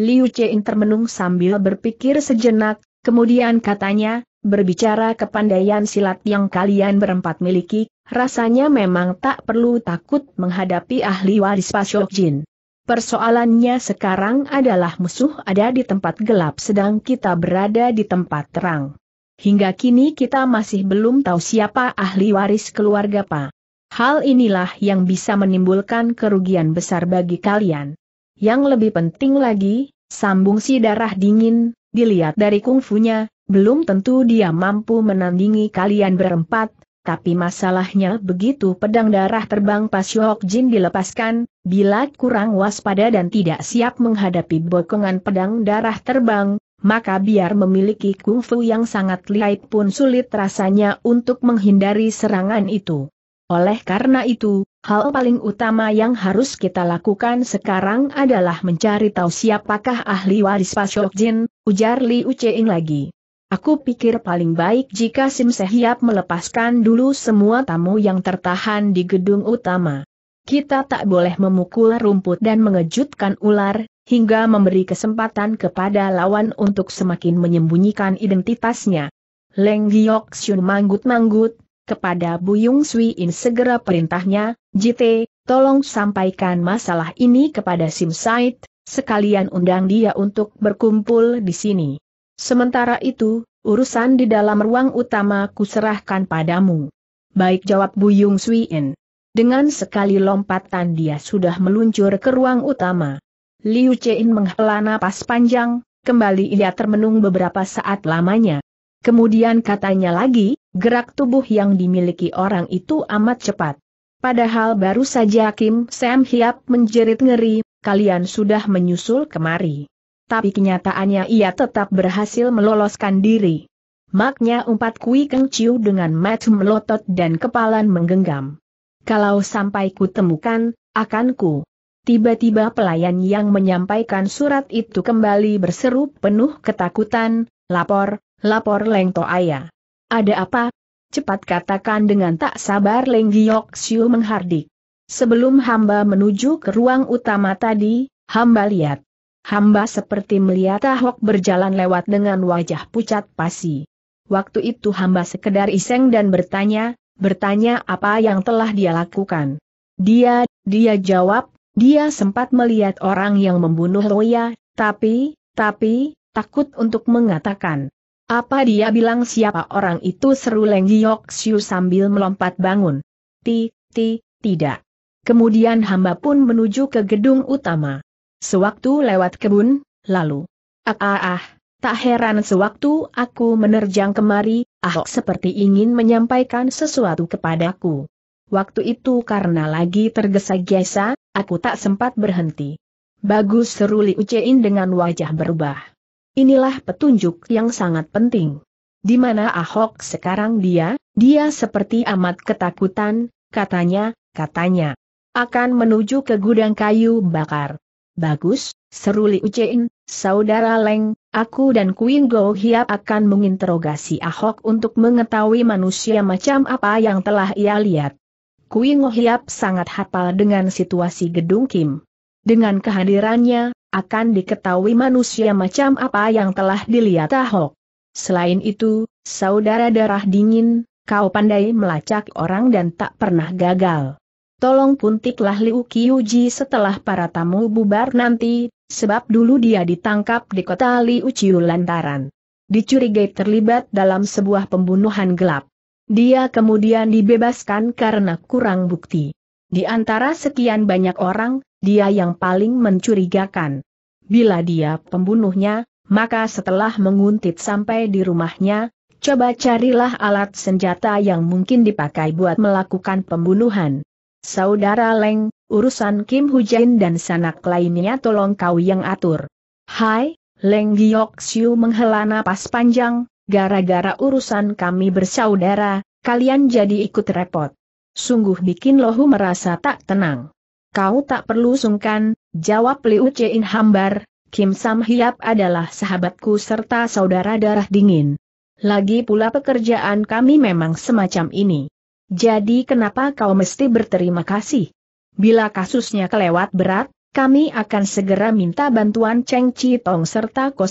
Liu Cheng termenung sambil berpikir sejenak, kemudian katanya, berbicara kepandaian silat yang kalian berempat miliki, rasanya memang tak perlu takut menghadapi ahli waris Pasok Jin. Persoalannya sekarang adalah musuh ada di tempat gelap sedang kita berada di tempat terang. Hingga kini kita masih belum tahu siapa ahli waris keluarga pa. Hal inilah yang bisa menimbulkan kerugian besar bagi kalian. Yang lebih penting lagi, sambung si darah dingin, dilihat dari kungfunya, belum tentu dia mampu menandingi kalian berempat, tapi masalahnya begitu pedang darah terbang Pas Yohok Jin dilepaskan, bila kurang waspada dan tidak siap menghadapi bokongan pedang darah terbang, maka biar memiliki kungfu yang sangat lihai pun sulit rasanya untuk menghindari serangan itu. Oleh karena itu, hal paling utama yang harus kita lakukan sekarang adalah mencari tahu siapakah ahli waris Pasyok Jin, ujar Li Uceing lagi. Aku pikir paling baik jika Sim Sehiap melepaskan dulu semua tamu yang tertahan di gedung utama. Kita tak boleh memukul rumput dan mengejutkan ular, hingga memberi kesempatan kepada lawan untuk semakin menyembunyikan identitasnya. Leng Giok Xun manggut-manggut, kepada Buyung Sui In segera perintahnya, JT, tolong sampaikan masalah ini kepada Sim Said, sekalian undang dia untuk berkumpul di sini. Sementara itu, urusan di dalam ruang utama kuserahkan padamu. Baik jawab Buyung Yung Dengan sekali lompatan dia sudah meluncur ke ruang utama. Liu Chen menghela napas panjang, kembali ia termenung beberapa saat lamanya. Kemudian katanya lagi, gerak tubuh yang dimiliki orang itu amat cepat. Padahal baru saja Kim Sam Hiap menjerit ngeri, kalian sudah menyusul kemari tapi kenyataannya ia tetap berhasil meloloskan diri. Maknya empat Kui Keng ciu dengan mata melotot dan kepalan menggenggam. Kalau sampai ku temukan, akan ku. Tiba-tiba pelayan yang menyampaikan surat itu kembali berseru penuh ketakutan, lapor, lapor Leng ayah. Ada apa? Cepat katakan dengan tak sabar Leng Giok Siu menghardik. Sebelum hamba menuju ke ruang utama tadi, hamba lihat. Hamba seperti melihat Ahok berjalan lewat dengan wajah pucat pasi. Waktu itu hamba sekedar iseng dan bertanya, bertanya apa yang telah dia lakukan. Dia, dia jawab, dia sempat melihat orang yang membunuh Roya, tapi, tapi, takut untuk mengatakan. Apa dia bilang siapa orang itu seru Leng Giok sambil melompat bangun. Ti, ti, tidak. Kemudian hamba pun menuju ke gedung utama. Sewaktu lewat kebun, lalu. Ah ah ah, tak heran sewaktu aku menerjang kemari, Ahok oh. seperti ingin menyampaikan sesuatu kepadaku. Waktu itu karena lagi tergesa-gesa, aku tak sempat berhenti. Bagus seruli Ucein dengan wajah berubah. Inilah petunjuk yang sangat penting. Di mana Ahok sekarang dia, dia seperti amat ketakutan, katanya, katanya. Akan menuju ke gudang kayu bakar. Bagus, seru Li saudara Leng, aku dan Queen Go Hiap akan menginterogasi Ahok untuk mengetahui manusia macam apa yang telah ia lihat. Queen Go Hiap sangat hafal dengan situasi gedung Kim. Dengan kehadirannya, akan diketahui manusia macam apa yang telah dilihat Ahok. Selain itu, saudara darah dingin, kau pandai melacak orang dan tak pernah gagal. Tolong puntiklah Liu Qiuji setelah para tamu bubar nanti, sebab dulu dia ditangkap di kota Liu Qiu lantaran. Dicurigai terlibat dalam sebuah pembunuhan gelap. Dia kemudian dibebaskan karena kurang bukti. Di antara sekian banyak orang, dia yang paling mencurigakan. Bila dia pembunuhnya, maka setelah menguntit sampai di rumahnya, coba carilah alat senjata yang mungkin dipakai buat melakukan pembunuhan. Saudara Leng, urusan Kim Hujain dan sanak lainnya tolong kau yang atur. Hai, Leng Giok Siu menghela napas panjang, gara-gara urusan kami bersaudara, kalian jadi ikut repot. Sungguh bikin lohu merasa tak tenang. Kau tak perlu sungkan, jawab Liu Chein hambar, Kim Sam Hiap adalah sahabatku serta saudara darah dingin. Lagi pula pekerjaan kami memang semacam ini. Jadi kenapa kau mesti berterima kasih? Bila kasusnya kelewat berat, kami akan segera minta bantuan Cheng Chi Tong serta Ko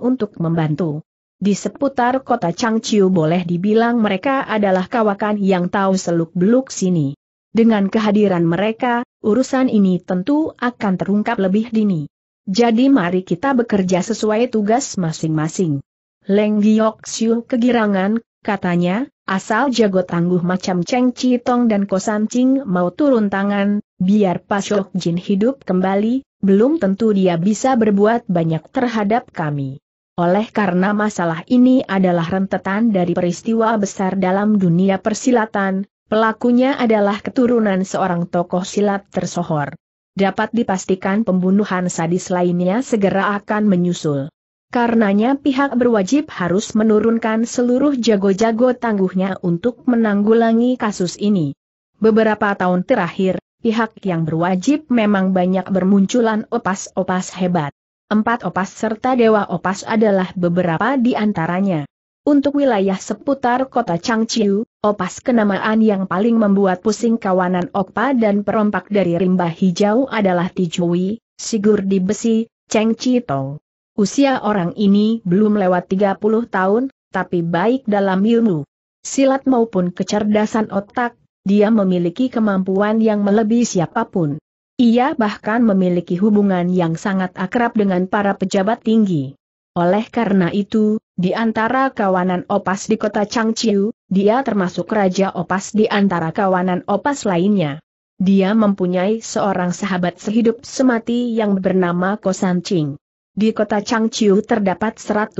untuk membantu. Di seputar kota Changqiu boleh dibilang mereka adalah kawakan yang tahu seluk-beluk sini. Dengan kehadiran mereka, urusan ini tentu akan terungkap lebih dini. Jadi mari kita bekerja sesuai tugas masing-masing. Leng Giok Siu kegirangan, katanya, Asal jago tangguh macam Cheng Chitong dan Kosan Ching mau turun tangan, biar Pasok Jin hidup kembali, belum tentu dia bisa berbuat banyak terhadap kami. Oleh karena masalah ini adalah rentetan dari peristiwa besar dalam dunia persilatan, pelakunya adalah keturunan seorang tokoh silat tersohor. Dapat dipastikan pembunuhan sadis lainnya segera akan menyusul. Karenanya pihak berwajib harus menurunkan seluruh jago-jago tangguhnya untuk menanggulangi kasus ini. Beberapa tahun terakhir, pihak yang berwajib memang banyak bermunculan opas-opas hebat. Empat opas serta dewa opas adalah beberapa di antaranya. Untuk wilayah seputar kota Changchiu, opas kenamaan yang paling membuat pusing kawanan Okpa dan perompak dari rimba hijau adalah Tijui, Sigur di Besi, Cheng Chitong. Usia orang ini belum lewat 30 tahun, tapi baik dalam ilmu, silat maupun kecerdasan otak, dia memiliki kemampuan yang melebihi siapapun. Ia bahkan memiliki hubungan yang sangat akrab dengan para pejabat tinggi. Oleh karena itu, di antara kawanan opas di kota Changchiu, dia termasuk raja opas di antara kawanan opas lainnya. Dia mempunyai seorang sahabat sehidup semati yang bernama Kosan Ching. Di kota Changchiu terdapat 100.000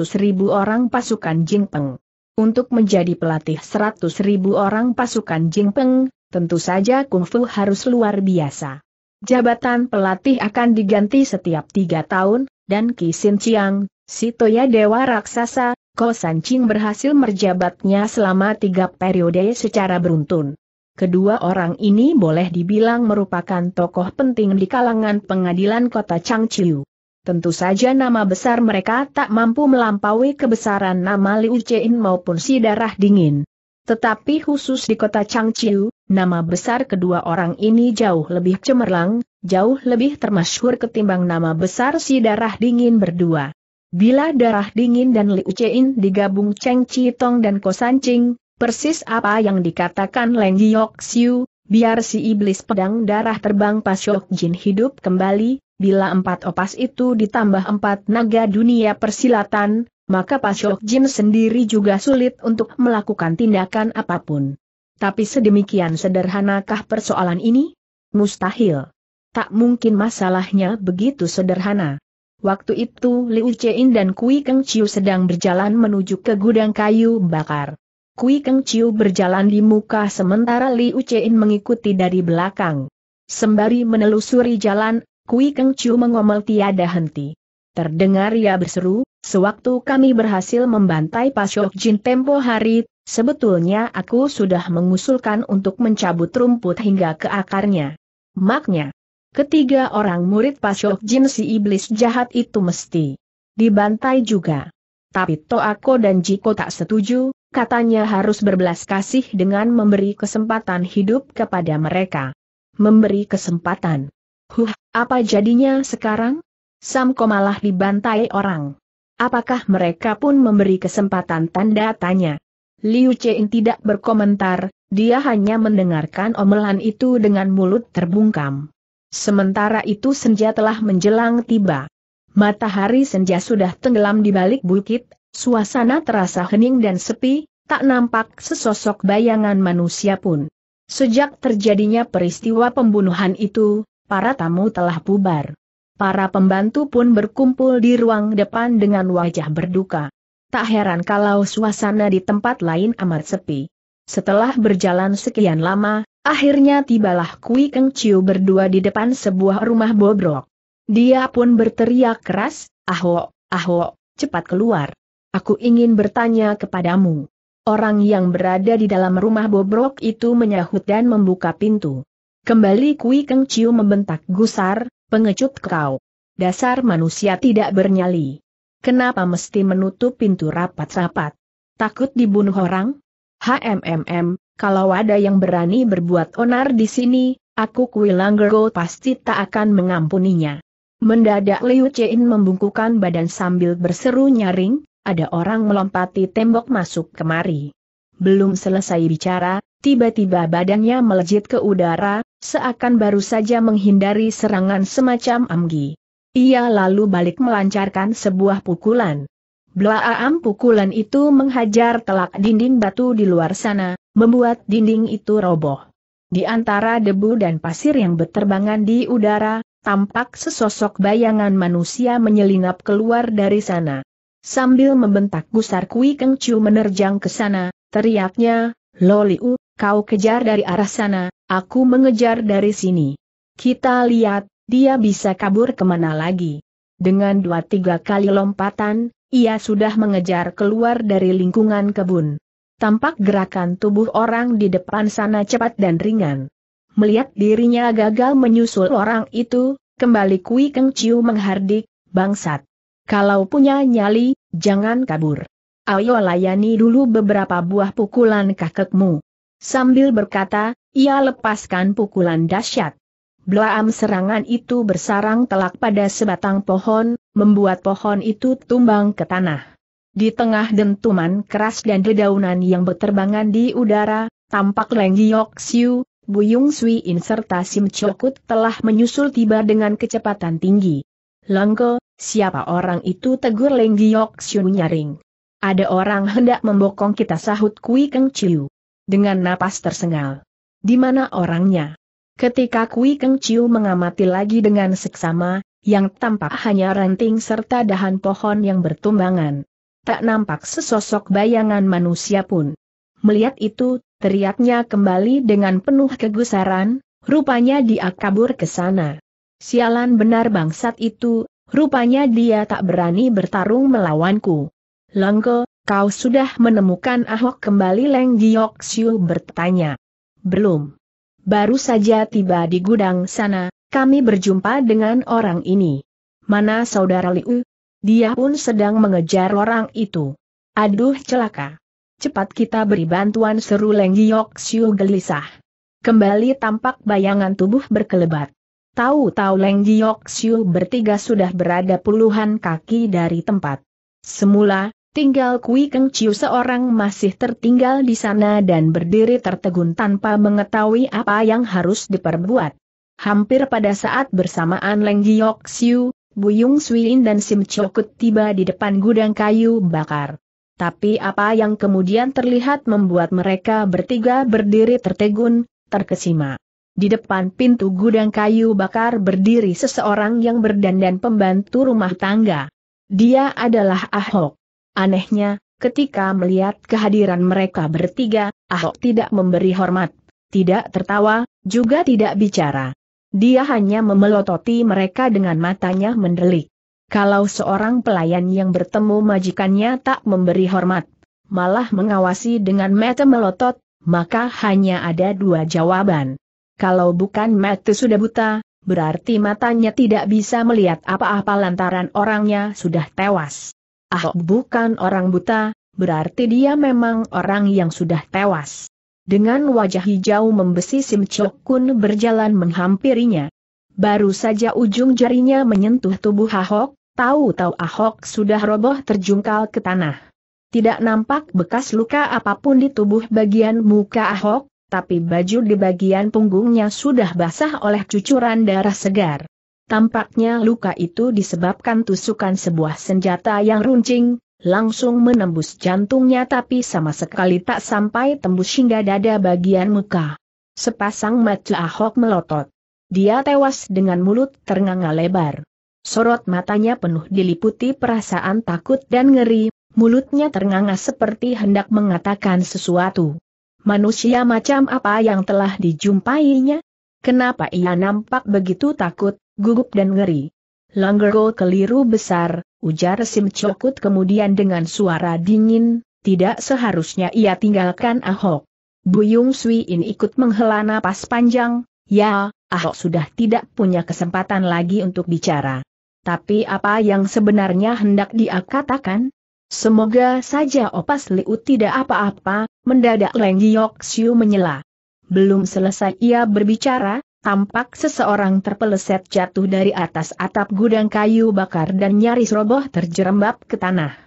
orang pasukan Jingpeng. Untuk menjadi pelatih 100.000 orang pasukan Jingpeng, tentu saja kungfu harus luar biasa. Jabatan pelatih akan diganti setiap tiga tahun, dan Ki Sin Chiang, si Toya Dewa Raksasa, Ko Ching berhasil merjabatnya selama tiga periode secara beruntun. Kedua orang ini boleh dibilang merupakan tokoh penting di kalangan pengadilan kota Changchiu. Tentu saja nama besar mereka tak mampu melampaui kebesaran nama Liu Chen maupun si darah dingin. Tetapi khusus di kota Changchun, nama besar kedua orang ini jauh lebih cemerlang, jauh lebih termasyhur ketimbang nama besar si darah dingin berdua. Bila darah dingin dan Liu Chen digabung Cheng Tong dan Kosanching, persis apa yang dikatakan Leng Siu, biar si iblis pedang darah terbang Pasyok Jin hidup kembali, bila empat opas itu ditambah empat naga dunia persilatan, maka Pasok Jin sendiri juga sulit untuk melakukan tindakan apapun. Tapi sedemikian sederhanakah persoalan ini? Mustahil. Tak mungkin masalahnya begitu sederhana. Waktu itu Liu Chein dan Kui Keng Chiu sedang berjalan menuju ke gudang kayu bakar. Kui Keng Chiu berjalan di muka sementara Liu Chein mengikuti dari belakang. Sembari menelusuri jalan, Kui Keng Chu mengomel tiada henti. Terdengar ia berseru, sewaktu kami berhasil membantai Pasok Jin tempo hari, sebetulnya aku sudah mengusulkan untuk mencabut rumput hingga ke akarnya. Maknya, ketiga orang murid Pasok Jin si iblis jahat itu mesti dibantai juga. Tapi Toako dan Jiko tak setuju, katanya harus berbelas kasih dengan memberi kesempatan hidup kepada mereka. Memberi kesempatan. Huh, apa jadinya sekarang? Samko malah dibantai orang. Apakah mereka pun memberi kesempatan tanda tanya? Liu Chein tidak berkomentar, dia hanya mendengarkan omelan itu dengan mulut terbungkam. Sementara itu senja telah menjelang tiba. Matahari senja sudah tenggelam di balik bukit, suasana terasa hening dan sepi, tak nampak sesosok bayangan manusia pun. Sejak terjadinya peristiwa pembunuhan itu, para tamu telah bubar. Para pembantu pun berkumpul di ruang depan dengan wajah berduka. Tak heran kalau suasana di tempat lain amat sepi. Setelah berjalan sekian lama, akhirnya tibalah Kui Keng Chiu berdua di depan sebuah rumah bobrok. Dia pun berteriak keras, Ahok, Ahok, cepat keluar. Aku ingin bertanya kepadamu. Orang yang berada di dalam rumah bobrok itu menyahut dan membuka pintu. Kembali Kui Keng Chiu membentak gusar, pengecut kau. Dasar manusia tidak bernyali. Kenapa mesti menutup pintu rapat-rapat? Takut dibunuh orang? HMMM, kalau ada yang berani berbuat onar di sini, aku Kui Langgergo pasti tak akan mengampuninya. Mendadak Liu Chein membungkukan badan sambil berseru nyaring, ada orang melompati tembok masuk kemari. Belum selesai bicara, tiba-tiba badannya melejit ke udara, seakan baru saja menghindari serangan semacam amgi. Ia lalu balik melancarkan sebuah pukulan. Blaam pukulan itu menghajar telak dinding batu di luar sana, membuat dinding itu roboh. Di antara debu dan pasir yang berterbangan di udara, tampak sesosok bayangan manusia menyelinap keluar dari sana. Sambil membentak gusar Kui Keng Chu menerjang ke sana, Teriaknya, Loliu, kau kejar dari arah sana, aku mengejar dari sini. Kita lihat, dia bisa kabur kemana lagi. Dengan dua tiga kali lompatan, ia sudah mengejar keluar dari lingkungan kebun. Tampak gerakan tubuh orang di depan sana cepat dan ringan. Melihat dirinya gagal menyusul orang itu, kembali Kui Keng Chiu menghardik, bangsat. Kalau punya nyali, jangan kabur ayo layani dulu beberapa buah pukulan kakekmu. Sambil berkata, ia lepaskan pukulan dahsyat. Blaam serangan itu bersarang telak pada sebatang pohon, membuat pohon itu tumbang ke tanah. Di tengah dentuman keras dan dedaunan yang berterbangan di udara, tampak Leng Siu, Buyung Sui In serta Sim Chokut telah menyusul tiba dengan kecepatan tinggi. Lengko, siapa orang itu tegur Leng Giok Xiu nyaring. Ada orang hendak membokong kita sahut Kui Keng Chiu. Dengan napas tersengal. Di mana orangnya? Ketika Kui Keng Chiu mengamati lagi dengan seksama, yang tampak hanya ranting serta dahan pohon yang bertumbangan. Tak nampak sesosok bayangan manusia pun. Melihat itu, teriaknya kembali dengan penuh kegusaran, rupanya dia kabur ke sana. Sialan benar bangsat itu, rupanya dia tak berani bertarung melawanku. Langko, kau sudah menemukan Ahok kembali Leng Giok Siu bertanya. Belum. Baru saja tiba di gudang sana, kami berjumpa dengan orang ini. Mana saudara Liu? Dia pun sedang mengejar orang itu. Aduh celaka. Cepat kita beri bantuan seru Leng Giok Siu gelisah. Kembali tampak bayangan tubuh berkelebat. Tahu-tahu Leng Giok Siu bertiga sudah berada puluhan kaki dari tempat. Semula, Tinggal Kui Keng Chiu seorang masih tertinggal di sana dan berdiri tertegun tanpa mengetahui apa yang harus diperbuat. Hampir pada saat bersamaan Leng Giok Siu, Buyung Suin dan Sim Chokut tiba di depan gudang kayu bakar. Tapi apa yang kemudian terlihat membuat mereka bertiga berdiri tertegun, terkesima. Di depan pintu gudang kayu bakar berdiri seseorang yang berdandan pembantu rumah tangga. Dia adalah Ahok. Anehnya, ketika melihat kehadiran mereka bertiga, Ahok tidak memberi hormat, tidak tertawa, juga tidak bicara. Dia hanya memelototi mereka dengan matanya mendelik. Kalau seorang pelayan yang bertemu majikannya tak memberi hormat, malah mengawasi dengan mata melotot, maka hanya ada dua jawaban. Kalau bukan mata sudah buta, berarti matanya tidak bisa melihat apa-apa lantaran orangnya sudah tewas. Ah bukan orang buta, berarti dia memang orang yang sudah tewas. Dengan wajah hijau membesi Sim Chok Kun berjalan menghampirinya. Baru saja ujung jarinya menyentuh tubuh Ahok, tahu-tahu Ahok sudah roboh terjungkal ke tanah. Tidak nampak bekas luka apapun di tubuh bagian muka Ahok, tapi baju di bagian punggungnya sudah basah oleh cucuran darah segar. Tampaknya luka itu disebabkan tusukan sebuah senjata yang runcing, langsung menembus jantungnya tapi sama sekali tak sampai tembus hingga dada bagian muka. Sepasang mata Ahok melotot. Dia tewas dengan mulut ternganga lebar. Sorot matanya penuh diliputi perasaan takut dan ngeri, mulutnya ternganga seperti hendak mengatakan sesuatu. Manusia macam apa yang telah dijumpainya? Kenapa ia nampak begitu takut, gugup dan ngeri. Langgergo keliru besar, ujar Sim Chokut kemudian dengan suara dingin, tidak seharusnya ia tinggalkan Ahok. Buyung Sui In ikut menghela napas panjang, ya, Ahok sudah tidak punya kesempatan lagi untuk bicara. Tapi apa yang sebenarnya hendak dia katakan? Semoga saja opas Liu tidak apa-apa, mendadak Leng Yok Siu menyela. Belum selesai ia berbicara, tampak seseorang terpeleset jatuh dari atas atap gudang kayu bakar dan nyaris roboh terjerembab ke tanah.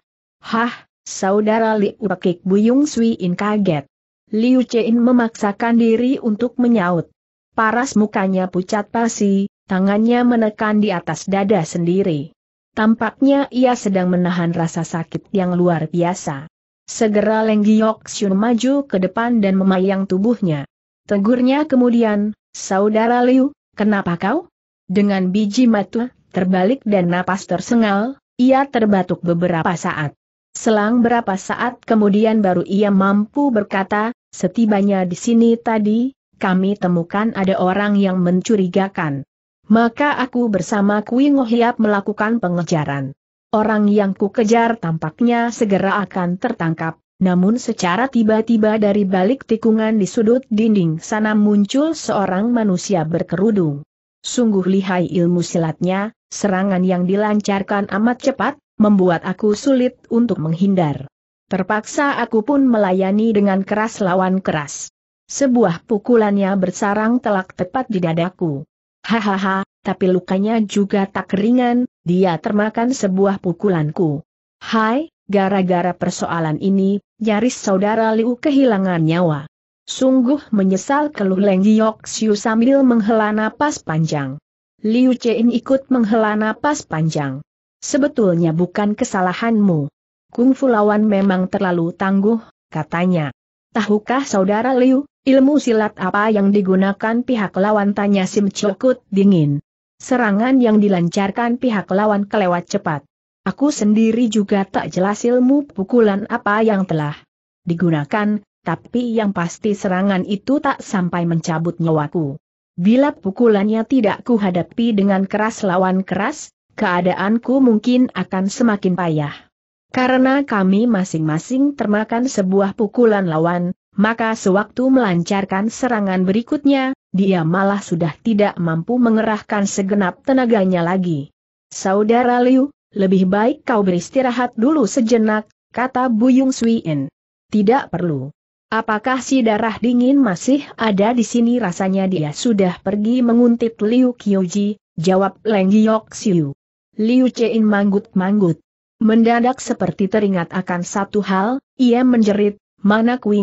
Hah, saudara Liu Pekik Buyung Sui In kaget. Liu Chein memaksakan diri untuk menyaut. Paras mukanya pucat pasi, tangannya menekan di atas dada sendiri. Tampaknya ia sedang menahan rasa sakit yang luar biasa. Segera Leng Giok Xion maju ke depan dan memayang tubuhnya. Tegurnya kemudian, Saudara Liu, kenapa kau? Dengan biji mata, terbalik dan napas tersengal, ia terbatuk beberapa saat. Selang berapa saat kemudian baru ia mampu berkata, setibanya di sini tadi, kami temukan ada orang yang mencurigakan. Maka aku bersama Kui Ngohiap melakukan pengejaran. Orang yang kukejar tampaknya segera akan tertangkap, namun secara tiba-tiba dari balik tikungan di sudut dinding sana muncul seorang manusia berkerudung. Sungguh lihai ilmu silatnya, serangan yang dilancarkan amat cepat, membuat aku sulit untuk menghindar. Terpaksa aku pun melayani dengan keras lawan keras. Sebuah pukulannya bersarang telak tepat di dadaku. Hahaha, tapi lukanya juga tak ringan, dia termakan sebuah pukulanku. Hai, gara-gara persoalan ini, nyaris saudara Liu kehilangan nyawa. Sungguh menyesal keluh Leng Siu sambil menghela napas panjang. Liu Chen ikut menghela napas panjang. Sebetulnya bukan kesalahanmu. Kungfu lawan memang terlalu tangguh, katanya. Tahukah saudara Liu, ilmu silat apa yang digunakan pihak lawan tanya Sim Chokut dingin. Serangan yang dilancarkan pihak lawan kelewat cepat. Aku sendiri juga tak jelas ilmu pukulan apa yang telah digunakan, tapi yang pasti serangan itu tak sampai mencabut nyawaku. Bila pukulannya tidak kuhadapi dengan keras lawan keras, keadaanku mungkin akan semakin payah. Karena kami masing-masing termakan sebuah pukulan lawan, maka sewaktu melancarkan serangan berikutnya, dia malah sudah tidak mampu mengerahkan segenap tenaganya lagi. Saudara Liu, lebih baik kau beristirahat dulu sejenak, kata Buyung Suin. Tidak perlu. Apakah si darah dingin masih ada di sini rasanya dia sudah pergi menguntit Liu Qiuji, jawab Leng Siu. Liu Chein manggut-manggut. Mendadak seperti teringat akan satu hal, ia menjerit, mana Kui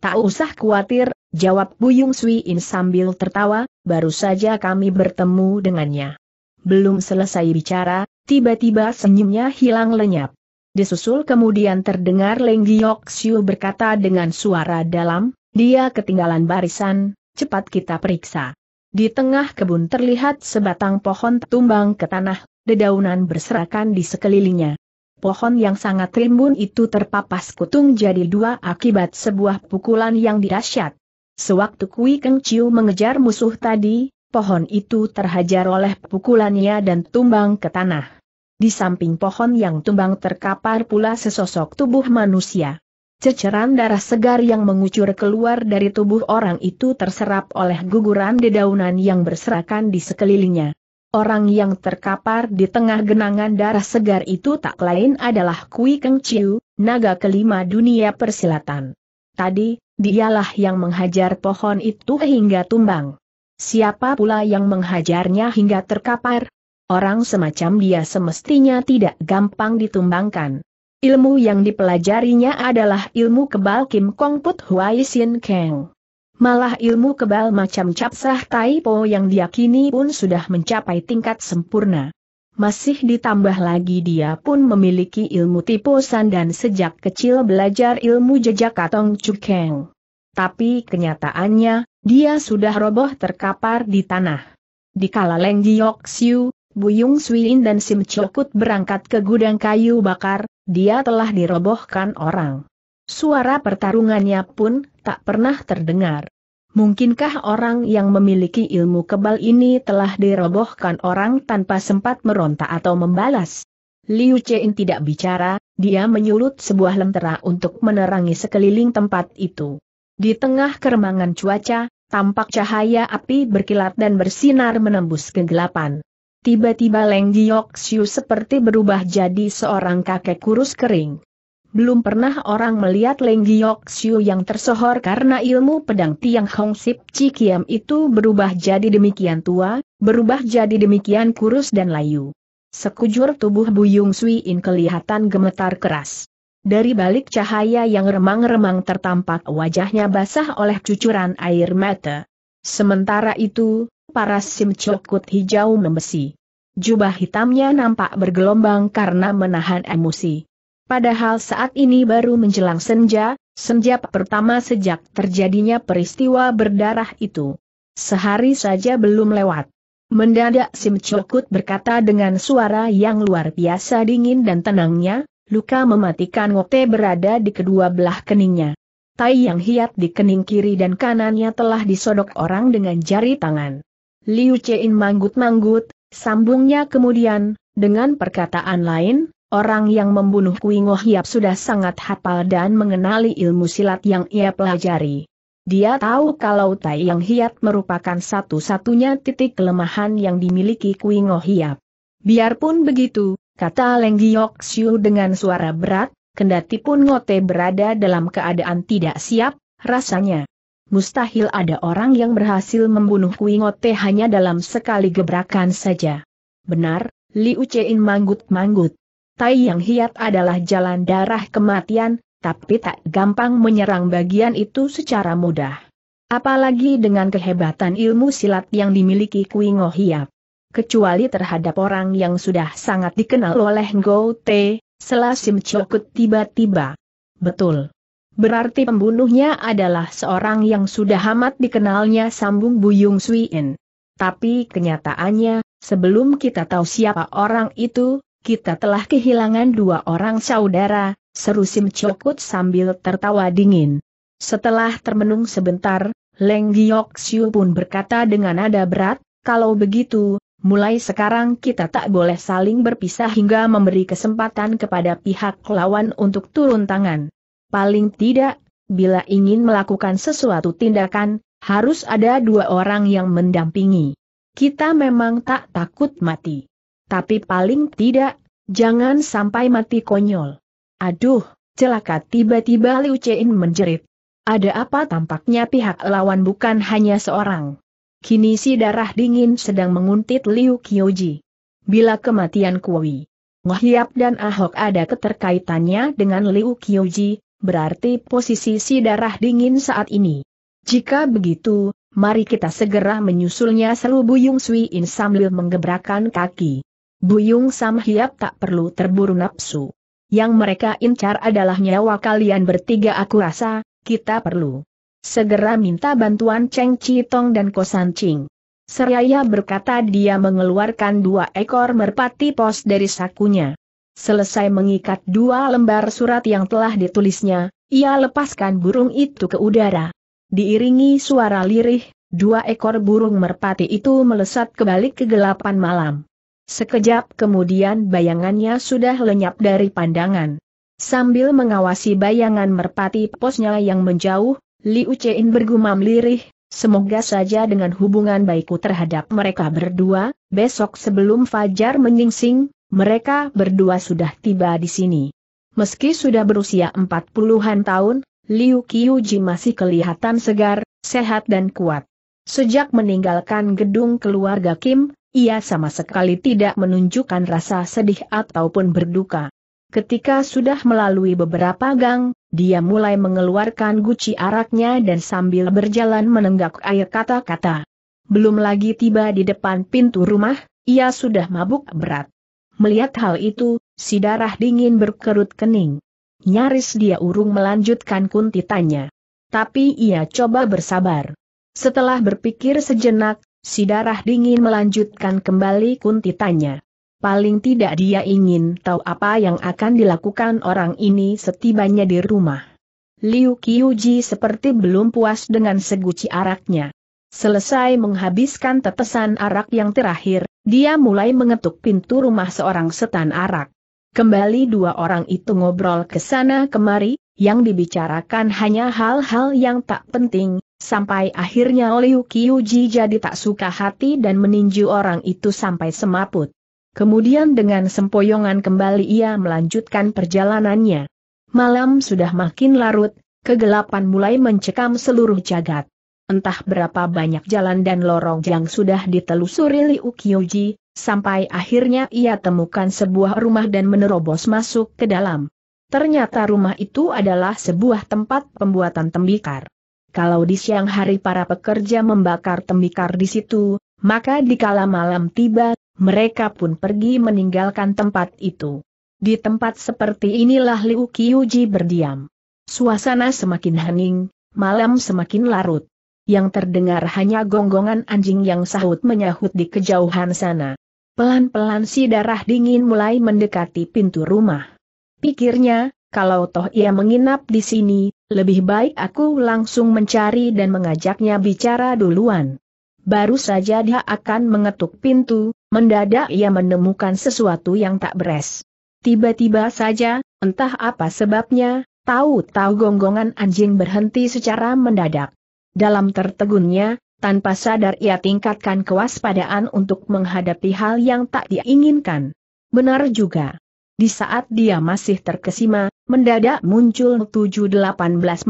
Tak usah khawatir, jawab Buyung Suiin sambil tertawa, baru saja kami bertemu dengannya. Belum selesai bicara, Tiba-tiba senyumnya hilang lenyap. Disusul kemudian terdengar Leng Giok Xiu berkata dengan suara dalam, dia ketinggalan barisan, cepat kita periksa. Di tengah kebun terlihat sebatang pohon tumbang ke tanah, dedaunan berserakan di sekelilingnya. Pohon yang sangat rimbun itu terpapas kutung jadi dua akibat sebuah pukulan yang dirasyat. Sewaktu Kui Keng Chiu mengejar musuh tadi, pohon itu terhajar oleh pukulannya dan tumbang ke tanah. Di samping pohon yang tumbang terkapar pula sesosok tubuh manusia. Ceceran darah segar yang mengucur keluar dari tubuh orang itu terserap oleh guguran dedaunan yang berserakan di sekelilingnya. Orang yang terkapar di tengah genangan darah segar itu tak lain adalah Kui Keng Chiu, naga kelima dunia persilatan. Tadi, dialah yang menghajar pohon itu hingga tumbang. Siapa pula yang menghajarnya hingga terkapar? orang semacam dia semestinya tidak gampang ditumbangkan. Ilmu yang dipelajarinya adalah ilmu kebal Kim Kong Put Huai Sin Kang. Malah ilmu kebal macam cap sah tai po yang diyakini pun sudah mencapai tingkat sempurna. Masih ditambah lagi dia pun memiliki ilmu San dan sejak kecil belajar ilmu jejak Katong Cukeng. Tapi kenyataannya, dia sudah roboh terkapar di tanah. Di kala Leng Giok Siu, Buyung Suilin dan Sim Chokut berangkat ke gudang kayu bakar, dia telah dirobohkan orang. Suara pertarungannya pun tak pernah terdengar. Mungkinkah orang yang memiliki ilmu kebal ini telah dirobohkan orang tanpa sempat meronta atau membalas? Liu Chen tidak bicara, dia menyulut sebuah lentera untuk menerangi sekeliling tempat itu. Di tengah keremangan cuaca, tampak cahaya api berkilat dan bersinar menembus kegelapan. Tiba-tiba Leng Gioxiu seperti berubah jadi seorang kakek kurus kering. Belum pernah orang melihat Leng Gioxiu yang tersohor karena ilmu pedang Tiang Hong Sip Cikiam itu berubah jadi demikian tua, berubah jadi demikian kurus dan layu. Sekujur tubuh Buyung Sui In kelihatan gemetar keras. Dari balik cahaya yang remang-remang tertampak wajahnya basah oleh cucuran air mata. Sementara itu, paras Sim Chokut hijau membesi jubah hitamnya nampak bergelombang karena menahan emosi. Padahal saat ini baru menjelang senja, senja pertama sejak terjadinya peristiwa berdarah itu. Sehari saja belum lewat. Mendadak Sim Chokut berkata dengan suara yang luar biasa dingin dan tenangnya, luka mematikan ngote berada di kedua belah keningnya. Tai yang hiat di kening kiri dan kanannya telah disodok orang dengan jari tangan. Liu Chein manggut-manggut, Sambungnya kemudian, dengan perkataan lain, orang yang membunuh Kui Ngo Hiap sudah sangat hafal dan mengenali ilmu silat yang ia pelajari. Dia tahu kalau Tai Yang Hiap merupakan satu-satunya titik kelemahan yang dimiliki Kui Ngo Hiap. Biarpun begitu, kata Leng Giok Siu dengan suara berat, kendati pun Ngote berada dalam keadaan tidak siap, rasanya mustahil ada orang yang berhasil membunuh Kuingote hanya dalam sekali gebrakan saja. Benar, Liu Chein manggut-manggut. Tai yang hiat adalah jalan darah kematian, tapi tak gampang menyerang bagian itu secara mudah. Apalagi dengan kehebatan ilmu silat yang dimiliki Kuingo Hiap. Kecuali terhadap orang yang sudah sangat dikenal oleh Ngo Te, Selasim Chokut tiba-tiba. Betul. Berarti pembunuhnya adalah seorang yang sudah amat dikenalnya sambung Buyung En. Tapi kenyataannya, sebelum kita tahu siapa orang itu, kita telah kehilangan dua orang saudara, seru Sim Chokut sambil tertawa dingin. Setelah termenung sebentar, Leng Giok Siu pun berkata dengan nada berat, kalau begitu, mulai sekarang kita tak boleh saling berpisah hingga memberi kesempatan kepada pihak lawan untuk turun tangan. Paling tidak, bila ingin melakukan sesuatu tindakan, harus ada dua orang yang mendampingi. Kita memang tak takut mati. Tapi paling tidak, jangan sampai mati konyol. Aduh, celaka tiba-tiba Liu Chen menjerit. Ada apa tampaknya pihak lawan bukan hanya seorang. Kini si darah dingin sedang menguntit Liu Qiuji. Bila kematian Kui, Ngohiap dan Ahok ada keterkaitannya dengan Liu Qiuji berarti posisi si darah dingin saat ini. Jika begitu, mari kita segera menyusulnya seru Buyung Sui In sambil menggebrakan kaki. Buyung Sam Hiap tak perlu terburu nafsu. Yang mereka incar adalah nyawa kalian bertiga aku rasa, kita perlu. Segera minta bantuan Cheng Tong dan Kosan Ching. Seraya berkata dia mengeluarkan dua ekor merpati pos dari sakunya. Selesai mengikat dua lembar surat yang telah ditulisnya, ia lepaskan burung itu ke udara. Diiringi suara lirih, dua ekor burung merpati itu melesat ke balik kegelapan malam. Sekejap kemudian bayangannya sudah lenyap dari pandangan. Sambil mengawasi bayangan merpati posnya yang menjauh, Liu Ucein bergumam lirih, Semoga saja dengan hubungan baikku terhadap mereka berdua, besok sebelum Fajar menyingsing, mereka berdua sudah tiba di sini. Meski sudah berusia empat puluhan tahun, Liu Qiuji masih kelihatan segar, sehat dan kuat. Sejak meninggalkan gedung keluarga Kim, ia sama sekali tidak menunjukkan rasa sedih ataupun berduka. Ketika sudah melalui beberapa gang, dia mulai mengeluarkan guci araknya dan sambil berjalan menenggak air kata-kata. Belum lagi tiba di depan pintu rumah, ia sudah mabuk berat. Melihat hal itu, si darah dingin berkerut kening. Nyaris dia urung melanjutkan kuntitannya. Tapi ia coba bersabar. Setelah berpikir sejenak, si darah dingin melanjutkan kembali kuntitannya. Paling tidak dia ingin tahu apa yang akan dilakukan orang ini setibanya di rumah. Liu Qiuji seperti belum puas dengan seguci araknya. Selesai menghabiskan tetesan arak yang terakhir, dia mulai mengetuk pintu rumah seorang setan arak. Kembali dua orang itu ngobrol ke sana kemari, yang dibicarakan hanya hal-hal yang tak penting, sampai akhirnya Liu Qiuji jadi tak suka hati dan meninju orang itu sampai semaput. Kemudian dengan sempoyongan kembali ia melanjutkan perjalanannya. Malam sudah makin larut, kegelapan mulai mencekam seluruh jagat. Entah berapa banyak jalan dan lorong yang sudah ditelusuri Liu Qiuji, sampai akhirnya ia temukan sebuah rumah dan menerobos masuk ke dalam. Ternyata rumah itu adalah sebuah tempat pembuatan tembikar. Kalau di siang hari para pekerja membakar tembikar di situ, maka di kala malam tiba, mereka pun pergi meninggalkan tempat itu. Di tempat seperti inilah Liu Qiuji berdiam. Suasana semakin hening, malam semakin larut yang terdengar hanya gonggongan anjing yang sahut menyahut di kejauhan sana. Pelan-pelan si darah dingin mulai mendekati pintu rumah. Pikirnya, kalau toh ia menginap di sini, lebih baik aku langsung mencari dan mengajaknya bicara duluan. Baru saja dia akan mengetuk pintu, mendadak ia menemukan sesuatu yang tak beres. Tiba-tiba saja, entah apa sebabnya, tahu-tahu gonggongan anjing berhenti secara mendadak. Dalam tertegunnya, tanpa sadar ia tingkatkan kewaspadaan untuk menghadapi hal yang tak diinginkan. Benar juga. Di saat dia masih terkesima, mendadak muncul 7-18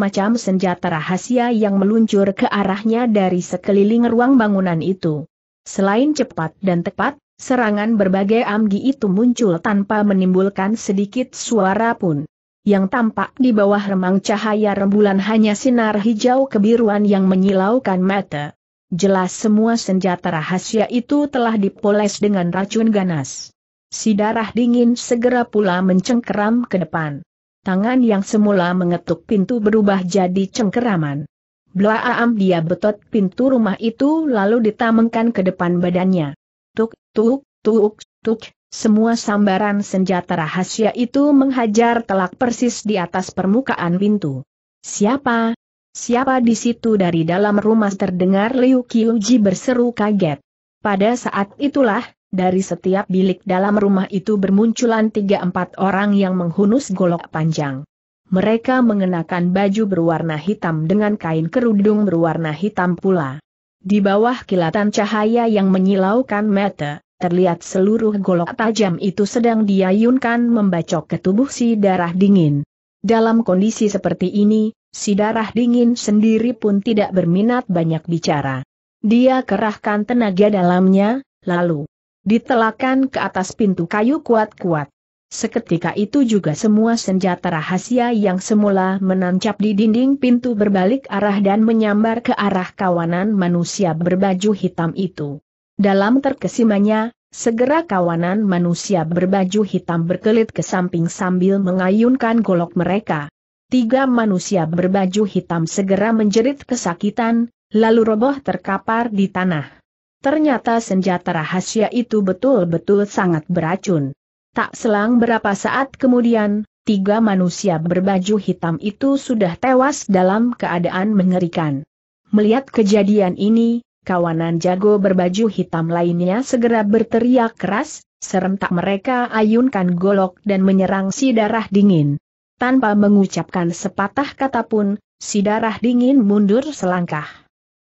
macam senjata rahasia yang meluncur ke arahnya dari sekeliling ruang bangunan itu. Selain cepat dan tepat, serangan berbagai amgi itu muncul tanpa menimbulkan sedikit suara pun yang tampak di bawah remang cahaya rembulan hanya sinar hijau kebiruan yang menyilaukan mata. Jelas semua senjata rahasia itu telah dipoles dengan racun ganas. Si darah dingin segera pula mencengkeram ke depan. Tangan yang semula mengetuk pintu berubah jadi cengkeraman. Blaam dia betot pintu rumah itu lalu ditamengkan ke depan badannya. Tuk, tuk, tuk, tuk, semua sambaran senjata rahasia itu menghajar telak persis di atas permukaan pintu. Siapa? Siapa di situ dari dalam rumah terdengar Liu Qiuji berseru kaget. Pada saat itulah, dari setiap bilik dalam rumah itu bermunculan tiga empat orang yang menghunus golok panjang. Mereka mengenakan baju berwarna hitam dengan kain kerudung berwarna hitam pula. Di bawah kilatan cahaya yang menyilaukan mata, terlihat seluruh golok tajam itu sedang diayunkan membacok ke tubuh si darah dingin. Dalam kondisi seperti ini, si darah dingin sendiri pun tidak berminat banyak bicara. Dia kerahkan tenaga dalamnya, lalu ditelakkan ke atas pintu kayu kuat-kuat. Seketika itu juga semua senjata rahasia yang semula menancap di dinding pintu berbalik arah dan menyambar ke arah kawanan manusia berbaju hitam itu. Dalam terkesimanya, segera kawanan manusia berbaju hitam berkelit ke samping sambil mengayunkan golok mereka. Tiga manusia berbaju hitam segera menjerit kesakitan, lalu roboh terkapar di tanah. Ternyata senjata rahasia itu betul-betul sangat beracun. Tak selang berapa saat kemudian, tiga manusia berbaju hitam itu sudah tewas dalam keadaan mengerikan. Melihat kejadian ini, kawanan jago berbaju hitam lainnya segera berteriak keras, serentak mereka ayunkan golok dan menyerang si darah dingin. Tanpa mengucapkan sepatah kata pun, si darah dingin mundur selangkah.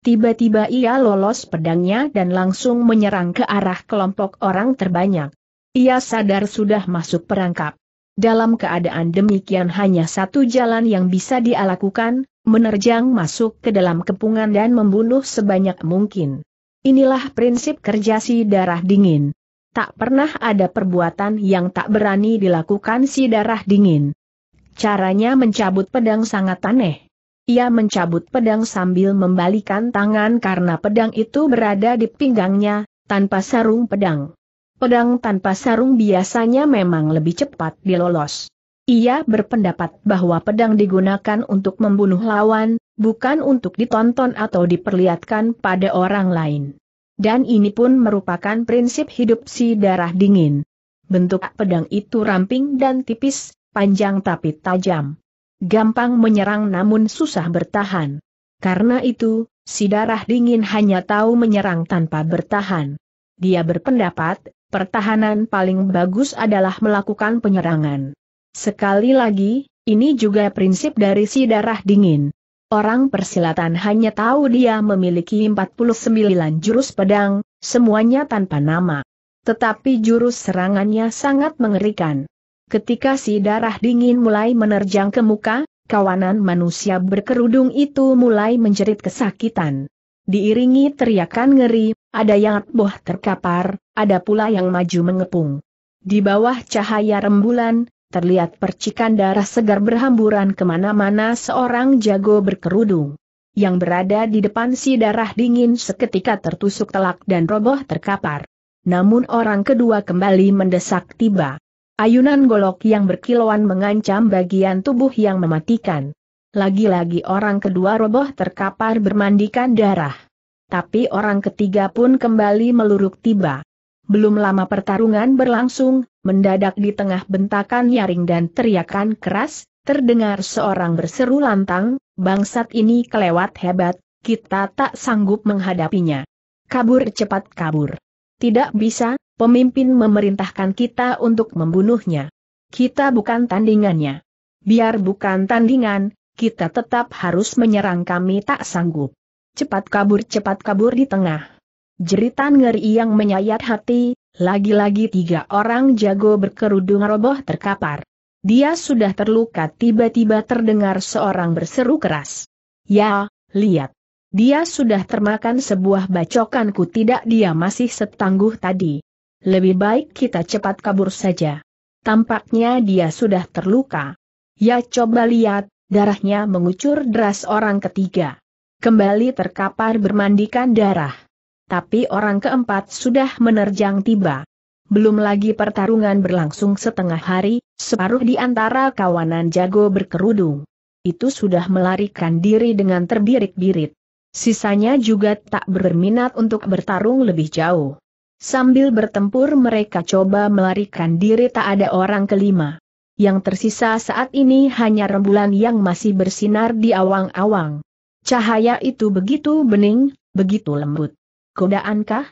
Tiba-tiba ia lolos pedangnya dan langsung menyerang ke arah kelompok orang terbanyak. Ia sadar sudah masuk perangkap. Dalam keadaan demikian hanya satu jalan yang bisa dia lakukan, menerjang masuk ke dalam kepungan dan membunuh sebanyak mungkin. Inilah prinsip kerja si darah dingin. Tak pernah ada perbuatan yang tak berani dilakukan si darah dingin. Caranya mencabut pedang sangat aneh. Ia mencabut pedang sambil membalikan tangan karena pedang itu berada di pinggangnya, tanpa sarung pedang. Pedang tanpa sarung biasanya memang lebih cepat dilolos. Ia berpendapat bahwa pedang digunakan untuk membunuh lawan, bukan untuk ditonton atau diperlihatkan pada orang lain. Dan ini pun merupakan prinsip hidup si darah dingin. Bentuk pedang itu ramping dan tipis, panjang tapi tajam. Gampang menyerang namun susah bertahan. Karena itu, si darah dingin hanya tahu menyerang tanpa bertahan. Dia berpendapat, pertahanan paling bagus adalah melakukan penyerangan. Sekali lagi, ini juga prinsip dari si darah dingin. Orang persilatan hanya tahu dia memiliki 49 jurus pedang, semuanya tanpa nama. Tetapi jurus serangannya sangat mengerikan. Ketika si darah dingin mulai menerjang ke muka, kawanan manusia berkerudung itu mulai menjerit kesakitan. Diiringi teriakan ngeri, ada yang boh terkapar, ada pula yang maju mengepung. Di bawah cahaya rembulan, terlihat percikan darah segar berhamburan kemana-mana seorang jago berkerudung. Yang berada di depan si darah dingin seketika tertusuk telak dan roboh terkapar. Namun orang kedua kembali mendesak tiba. Ayunan golok yang berkilauan mengancam bagian tubuh yang mematikan. Lagi-lagi orang kedua roboh terkapar bermandikan darah. Tapi orang ketiga pun kembali meluruk tiba. Belum lama pertarungan berlangsung, mendadak di tengah bentakan nyaring dan teriakan keras, terdengar seorang berseru lantang, bangsat ini kelewat hebat, kita tak sanggup menghadapinya. Kabur cepat kabur. Tidak bisa, pemimpin memerintahkan kita untuk membunuhnya. Kita bukan tandingannya. Biar bukan tandingan, kita tetap harus menyerang kami tak sanggup. Cepat kabur cepat kabur di tengah Jeritan ngeri yang menyayat hati, lagi-lagi tiga orang jago berkerudung roboh terkapar. Dia sudah terluka tiba-tiba terdengar seorang berseru keras. Ya, lihat. Dia sudah termakan sebuah bacokanku tidak dia masih setangguh tadi. Lebih baik kita cepat kabur saja. Tampaknya dia sudah terluka. Ya coba lihat, darahnya mengucur deras orang ketiga. Kembali terkapar bermandikan darah tapi orang keempat sudah menerjang tiba. Belum lagi pertarungan berlangsung setengah hari, separuh di antara kawanan jago berkerudung. Itu sudah melarikan diri dengan terbirit-birit. Sisanya juga tak berminat untuk bertarung lebih jauh. Sambil bertempur mereka coba melarikan diri tak ada orang kelima. Yang tersisa saat ini hanya rembulan yang masih bersinar di awang-awang. Cahaya itu begitu bening, begitu lembut. Godaankah?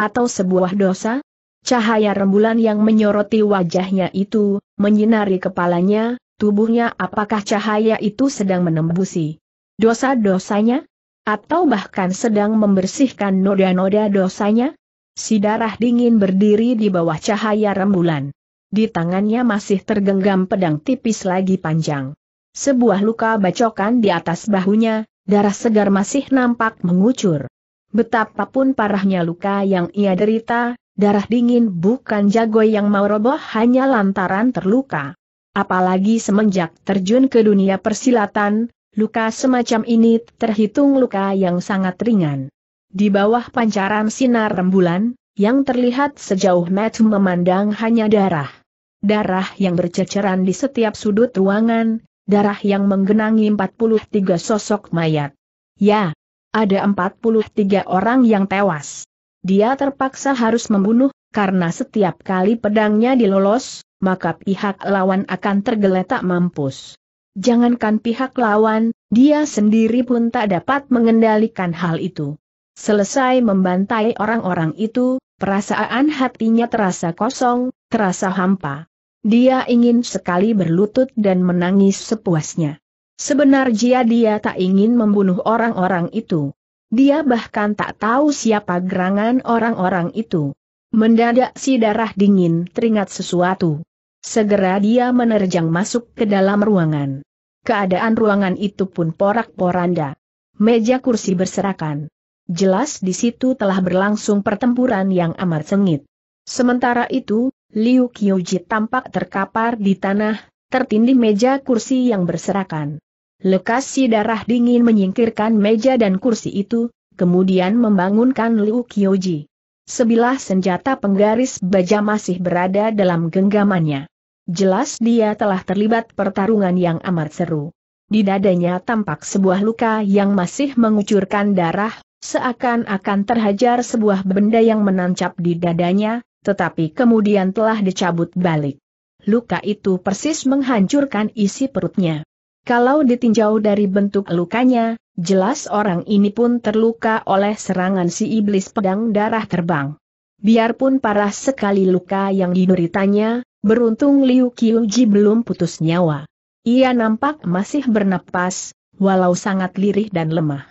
Atau sebuah dosa? Cahaya rembulan yang menyoroti wajahnya itu, menyinari kepalanya, tubuhnya apakah cahaya itu sedang menembusi dosa-dosanya? Atau bahkan sedang membersihkan noda-noda dosanya? Si darah dingin berdiri di bawah cahaya rembulan. Di tangannya masih tergenggam pedang tipis lagi panjang. Sebuah luka bacokan di atas bahunya, darah segar masih nampak mengucur. Betapapun parahnya luka yang ia derita, darah dingin bukan jago yang mau roboh hanya lantaran terluka. Apalagi semenjak terjun ke dunia persilatan, luka semacam ini terhitung luka yang sangat ringan. Di bawah pancaran sinar rembulan, yang terlihat sejauh mata memandang hanya darah. Darah yang berceceran di setiap sudut ruangan, darah yang menggenangi 43 sosok mayat. Ya, ada 43 orang yang tewas. Dia terpaksa harus membunuh, karena setiap kali pedangnya dilolos, maka pihak lawan akan tergeletak mampus. Jangankan pihak lawan, dia sendiri pun tak dapat mengendalikan hal itu. Selesai membantai orang-orang itu, perasaan hatinya terasa kosong, terasa hampa. Dia ingin sekali berlutut dan menangis sepuasnya. Sebenarnya dia tak ingin membunuh orang-orang itu. Dia bahkan tak tahu siapa gerangan orang-orang itu. Mendadak si darah dingin teringat sesuatu. Segera dia menerjang masuk ke dalam ruangan. Keadaan ruangan itu pun porak-poranda. Meja kursi berserakan. Jelas di situ telah berlangsung pertempuran yang amat sengit. Sementara itu, Liu Qiuji tampak terkapar di tanah, tertindih meja kursi yang berserakan. Lekas si darah dingin menyingkirkan meja dan kursi itu, kemudian membangunkan Liu Kyoji. Sebilah senjata penggaris baja masih berada dalam genggamannya. Jelas dia telah terlibat pertarungan yang amat seru. Di dadanya tampak sebuah luka yang masih mengucurkan darah, seakan-akan terhajar sebuah benda yang menancap di dadanya, tetapi kemudian telah dicabut balik. Luka itu persis menghancurkan isi perutnya. Kalau ditinjau dari bentuk lukanya, jelas orang ini pun terluka oleh serangan si iblis pedang darah terbang. Biarpun parah sekali luka yang dideritanya, beruntung Liu Qiuji belum putus nyawa. Ia nampak masih bernapas, walau sangat lirih dan lemah.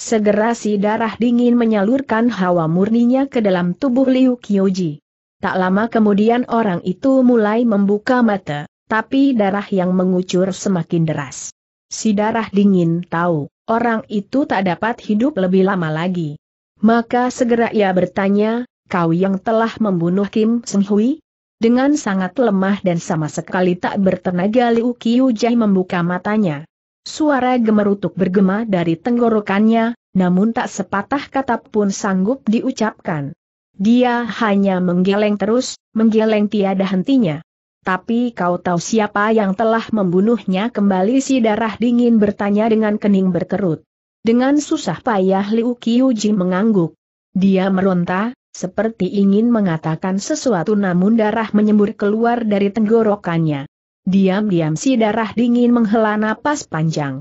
Segera si darah dingin menyalurkan hawa murninya ke dalam tubuh Liu Qiuji. Tak lama kemudian orang itu mulai membuka mata tapi darah yang mengucur semakin deras. Si darah dingin tahu, orang itu tak dapat hidup lebih lama lagi. Maka segera ia bertanya, kau yang telah membunuh Kim Seng Hui? Dengan sangat lemah dan sama sekali tak bertenaga Liu Jai membuka matanya. Suara gemerutuk bergema dari tenggorokannya, namun tak sepatah kata pun sanggup diucapkan. Dia hanya menggeleng terus, menggeleng tiada hentinya. Tapi kau tahu siapa yang telah membunuhnya kembali si darah dingin bertanya dengan kening berkerut. Dengan susah payah Liu Qiuji mengangguk. Dia meronta, seperti ingin mengatakan sesuatu namun darah menyembur keluar dari tenggorokannya. Diam-diam si darah dingin menghela napas panjang.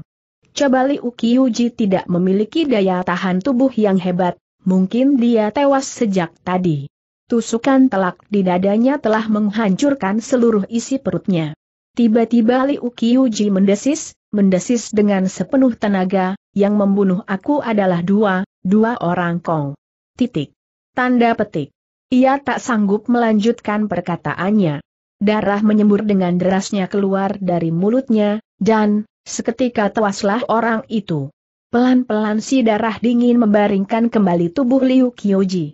Coba Liu Qiuji tidak memiliki daya tahan tubuh yang hebat, mungkin dia tewas sejak tadi. Tusukan telak di dadanya telah menghancurkan seluruh isi perutnya. Tiba-tiba Liu Qiuji mendesis, mendesis dengan sepenuh tenaga, yang membunuh aku adalah dua, dua orang Kong. Titik. Tanda petik. Ia tak sanggup melanjutkan perkataannya. Darah menyembur dengan derasnya keluar dari mulutnya, dan, seketika tewaslah orang itu. Pelan-pelan si darah dingin membaringkan kembali tubuh Liu Qiuji.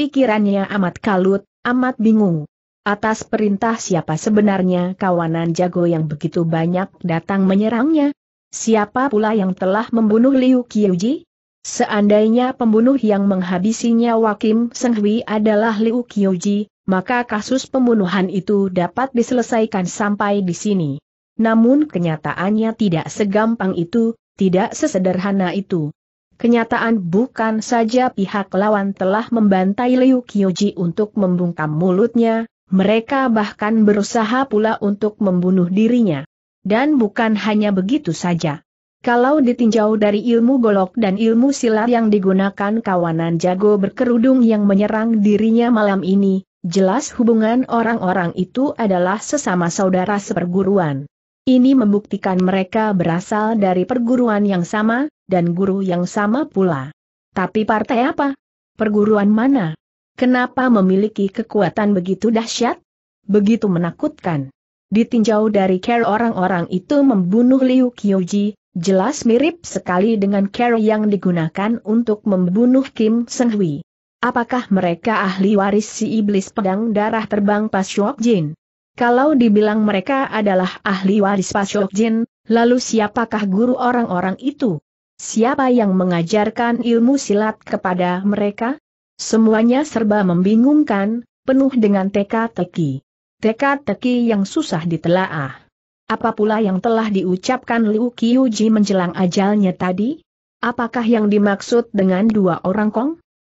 Pikirannya amat kalut, amat bingung. Atas perintah siapa sebenarnya kawanan jago yang begitu banyak datang menyerangnya? Siapa pula yang telah membunuh Liu Qiuji? Seandainya pembunuh yang menghabisinya Wakim Kim Senghui adalah Liu Qiuji, maka kasus pembunuhan itu dapat diselesaikan sampai di sini. Namun kenyataannya tidak segampang itu, tidak sesederhana itu. Kenyataan bukan saja pihak lawan telah membantai Liu Qiuji untuk membungkam mulutnya, mereka bahkan berusaha pula untuk membunuh dirinya. Dan bukan hanya begitu saja. Kalau ditinjau dari ilmu golok dan ilmu silat yang digunakan kawanan jago berkerudung yang menyerang dirinya malam ini, jelas hubungan orang-orang itu adalah sesama saudara seperguruan. Ini membuktikan mereka berasal dari perguruan yang sama, dan guru yang sama pula. Tapi partai apa? Perguruan mana? Kenapa memiliki kekuatan begitu dahsyat? Begitu menakutkan. Ditinjau dari care orang-orang itu membunuh Liu Qiuji, jelas mirip sekali dengan care yang digunakan untuk membunuh Kim Seng Hui. Apakah mereka ahli waris si iblis pedang darah terbang Pasuok Jin? Kalau dibilang mereka adalah ahli waris Pasuok Jin, lalu siapakah guru orang-orang itu? Siapa yang mengajarkan ilmu silat kepada mereka? Semuanya serba membingungkan, penuh dengan teka-teki. Teka-teki yang susah ditelaah. Apa pula yang telah diucapkan Liu Qiuji menjelang ajalnya tadi? Apakah yang dimaksud dengan dua orang Kong?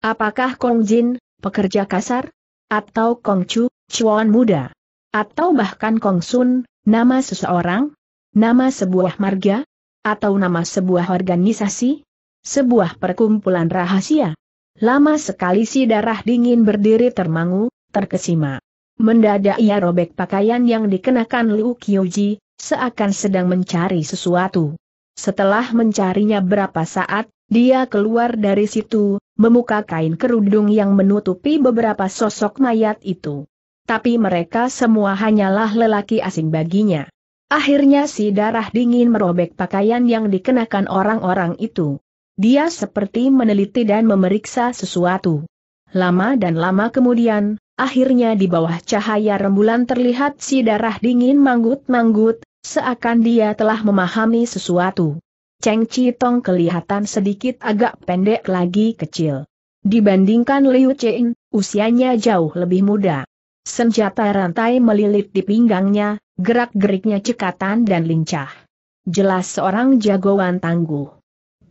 Apakah Kong Jin, pekerja kasar? Atau Kong Chu, cuan muda? Atau bahkan Kong Sun, nama seseorang? Nama sebuah marga? Atau nama sebuah organisasi? Sebuah perkumpulan rahasia? Lama sekali si darah dingin berdiri termangu, terkesima. Mendadak ia robek pakaian yang dikenakan Liu Qiuji, seakan sedang mencari sesuatu. Setelah mencarinya berapa saat, dia keluar dari situ, memuka kain kerudung yang menutupi beberapa sosok mayat itu. Tapi mereka semua hanyalah lelaki asing baginya. Akhirnya si darah dingin merobek pakaian yang dikenakan orang-orang itu. Dia seperti meneliti dan memeriksa sesuatu. Lama dan lama kemudian, akhirnya di bawah cahaya rembulan terlihat si darah dingin manggut-manggut, seakan dia telah memahami sesuatu. Cheng Tong kelihatan sedikit agak pendek lagi kecil. Dibandingkan Liu Chen, usianya jauh lebih muda. Senjata rantai melilit di pinggangnya, gerak-geriknya cekatan dan lincah. Jelas seorang jagoan tangguh.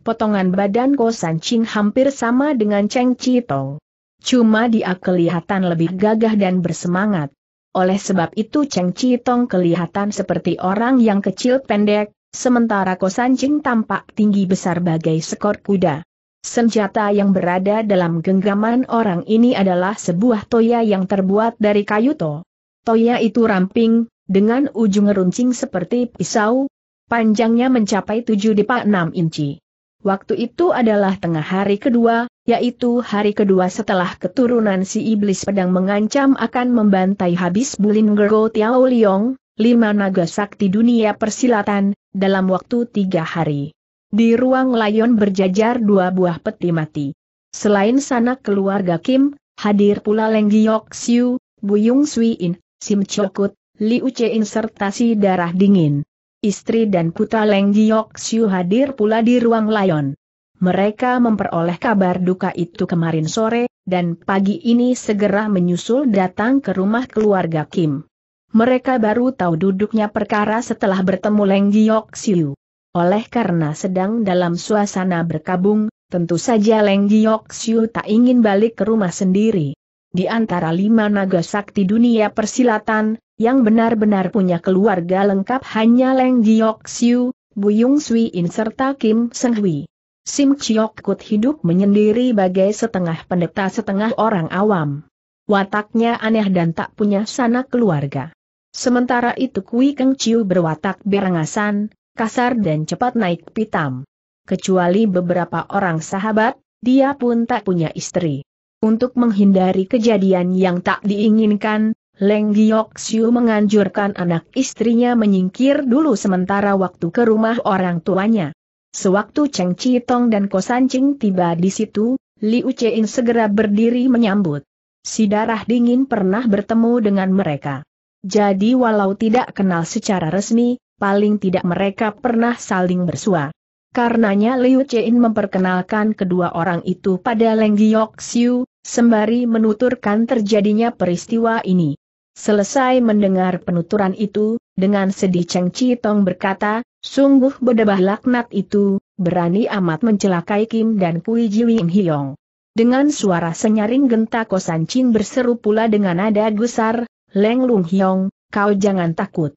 Potongan badan Ko Ching hampir sama dengan Cheng Tong. Cuma dia kelihatan lebih gagah dan bersemangat. Oleh sebab itu Cheng Tong kelihatan seperti orang yang kecil pendek, sementara Ko Ching tampak tinggi besar bagai sekor kuda. Senjata yang berada dalam genggaman orang ini adalah sebuah toya yang terbuat dari kayu to. Toya itu ramping, dengan ujung runcing seperti pisau, panjangnya mencapai 7 dipa 6 inci. Waktu itu adalah tengah hari kedua, yaitu hari kedua setelah keturunan si iblis pedang mengancam akan membantai habis Bulin Gergo Tiao Liong, lima naga sakti dunia persilatan, dalam waktu tiga hari. Di ruang layon berjajar dua buah peti mati. Selain sanak keluarga Kim, hadir pula Leng Giok Siu, Buyung Sui In, Sim Chokut, Liu In serta si darah dingin. Istri dan putra Leng Giok Siu hadir pula di ruang layon. Mereka memperoleh kabar duka itu kemarin sore, dan pagi ini segera menyusul datang ke rumah keluarga Kim. Mereka baru tahu duduknya perkara setelah bertemu Leng Giok Siu. Oleh karena sedang dalam suasana berkabung, tentu saja Leng Siu tak ingin balik ke rumah sendiri. Di antara lima naga sakti dunia persilatan, yang benar-benar punya keluarga lengkap hanya Leng Bu Buyung Sui In serta Kim Seng Hui. Sim Chiok Kut hidup menyendiri bagai setengah pendeta setengah orang awam. Wataknya aneh dan tak punya sanak keluarga. Sementara itu Kui Keng Chiu berwatak berangasan, kasar dan cepat naik pitam. Kecuali beberapa orang sahabat, dia pun tak punya istri. Untuk menghindari kejadian yang tak diinginkan, Leng Giok Siu menganjurkan anak istrinya menyingkir dulu sementara waktu ke rumah orang tuanya. Sewaktu Cheng Tong dan Ko Ching tiba di situ, Liu Chein segera berdiri menyambut. Si darah dingin pernah bertemu dengan mereka. Jadi walau tidak kenal secara resmi, paling tidak mereka pernah saling bersua. Karenanya Liu Chen memperkenalkan kedua orang itu pada Leng Giok Xiu, sembari menuturkan terjadinya peristiwa ini. Selesai mendengar penuturan itu, dengan sedih Cheng Chi Tong berkata, sungguh bedabah laknat itu, berani amat mencelakai Kim dan Kui Jiwing Hiong. Dengan suara senyaring genta Kosan Chin berseru pula dengan nada gusar, Leng Lung Hiong, kau jangan takut.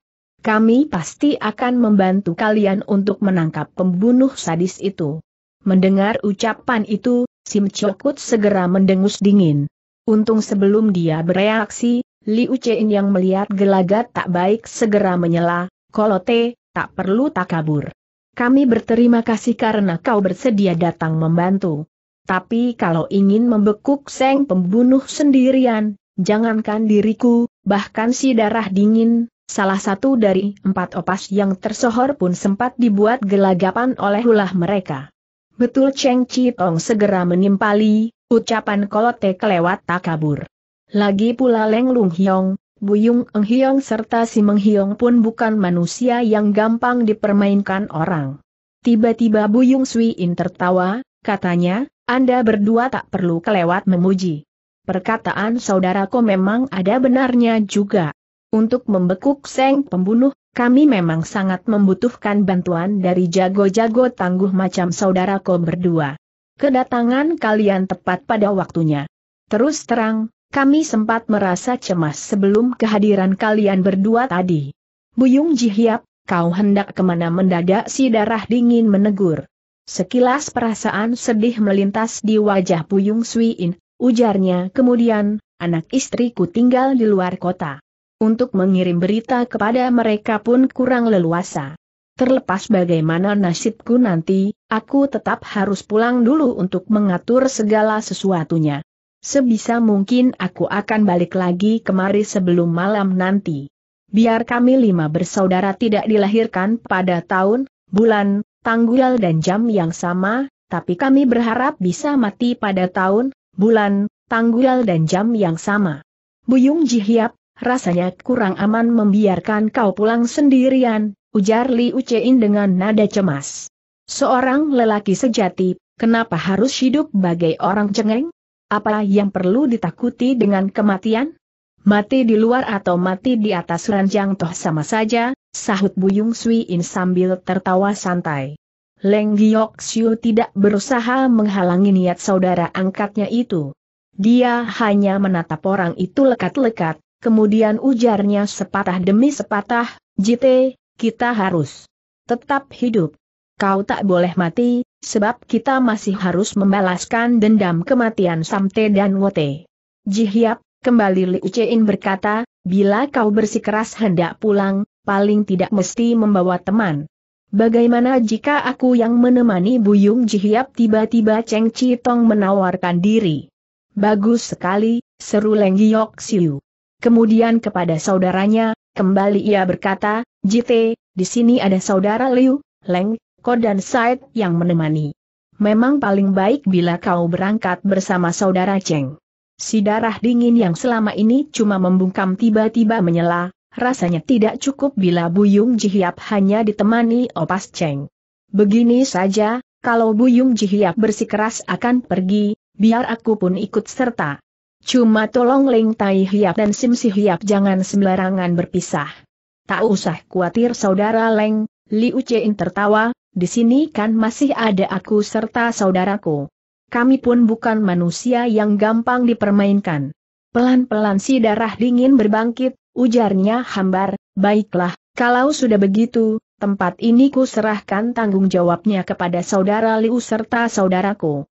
Kami pasti akan membantu kalian untuk menangkap pembunuh sadis itu. Mendengar ucapan itu, Sim Chokut segera mendengus dingin. Untung sebelum dia bereaksi, Liu Chen yang melihat gelagat tak baik segera menyela, Kolote, tak perlu tak kabur. Kami berterima kasih karena kau bersedia datang membantu. Tapi kalau ingin membekuk seng pembunuh sendirian, jangankan diriku, bahkan si darah dingin, Salah satu dari empat opas yang tersohor pun sempat dibuat gelagapan oleh ulah mereka. Betul Cheng Chitong segera menimpali, ucapan kolote kelewat tak kabur. Lagi pula Leng Lung Hiong, Buyung Eng Hiong serta Si Meng Hiong pun bukan manusia yang gampang dipermainkan orang. Tiba-tiba Buyung Sui In tertawa, katanya, Anda berdua tak perlu kelewat memuji. Perkataan saudaraku memang ada benarnya juga untuk membekuk Seng pembunuh, kami memang sangat membutuhkan bantuan dari jago-jago tangguh macam saudara kau berdua. Kedatangan kalian tepat pada waktunya. Terus terang, kami sempat merasa cemas sebelum kehadiran kalian berdua tadi. Buyung Jihyap, kau hendak kemana mendadak si darah dingin menegur. Sekilas perasaan sedih melintas di wajah Buyung Suiin, ujarnya kemudian, anak istriku tinggal di luar kota. Untuk mengirim berita kepada mereka pun kurang leluasa. Terlepas bagaimana nasibku nanti, aku tetap harus pulang dulu untuk mengatur segala sesuatunya. Sebisa mungkin aku akan balik lagi kemari sebelum malam nanti. Biar kami lima bersaudara tidak dilahirkan pada tahun, bulan, tanggal dan jam yang sama, tapi kami berharap bisa mati pada tahun, bulan, tanggal dan jam yang sama. Buyung Jihyap, Rasanya kurang aman membiarkan kau pulang sendirian, ujar Li Ucein dengan nada cemas. Seorang lelaki sejati, kenapa harus hidup bagai orang cengeng? Apa yang perlu ditakuti dengan kematian? Mati di luar atau mati di atas ranjang toh sama saja, sahut Buyung Sui In sambil tertawa santai. Leng Giok Xiu tidak berusaha menghalangi niat saudara angkatnya itu. Dia hanya menatap orang itu lekat-lekat, kemudian ujarnya sepatah demi sepatah, Jite, kita harus tetap hidup. Kau tak boleh mati, sebab kita masih harus membalaskan dendam kematian Samte dan Wote. Jihyap, kembali Liu Chein berkata, bila kau bersikeras hendak pulang, paling tidak mesti membawa teman. Bagaimana jika aku yang menemani Buyung Jihyap tiba-tiba Cheng Chitong menawarkan diri? Bagus sekali, seru Leng Giok Siu. Kemudian kepada saudaranya, kembali ia berkata, Jite, di sini ada saudara Liu, Leng, Ko dan Said yang menemani. Memang paling baik bila kau berangkat bersama saudara Cheng. Si darah dingin yang selama ini cuma membungkam tiba-tiba menyela, rasanya tidak cukup bila Buyung Jihyap hanya ditemani opas Cheng. Begini saja, kalau Buyung Jihyap bersikeras akan pergi, biar aku pun ikut serta. Cuma tolong Leng Tai Hiap dan Sim Si Hiap jangan sembarangan berpisah. Tak usah khawatir saudara Leng, Liu Chein tertawa, di sini kan masih ada aku serta saudaraku. Kami pun bukan manusia yang gampang dipermainkan. Pelan-pelan si darah dingin berbangkit, ujarnya hambar, baiklah, kalau sudah begitu, tempat ini ku serahkan tanggung jawabnya kepada saudara Liu serta saudaraku.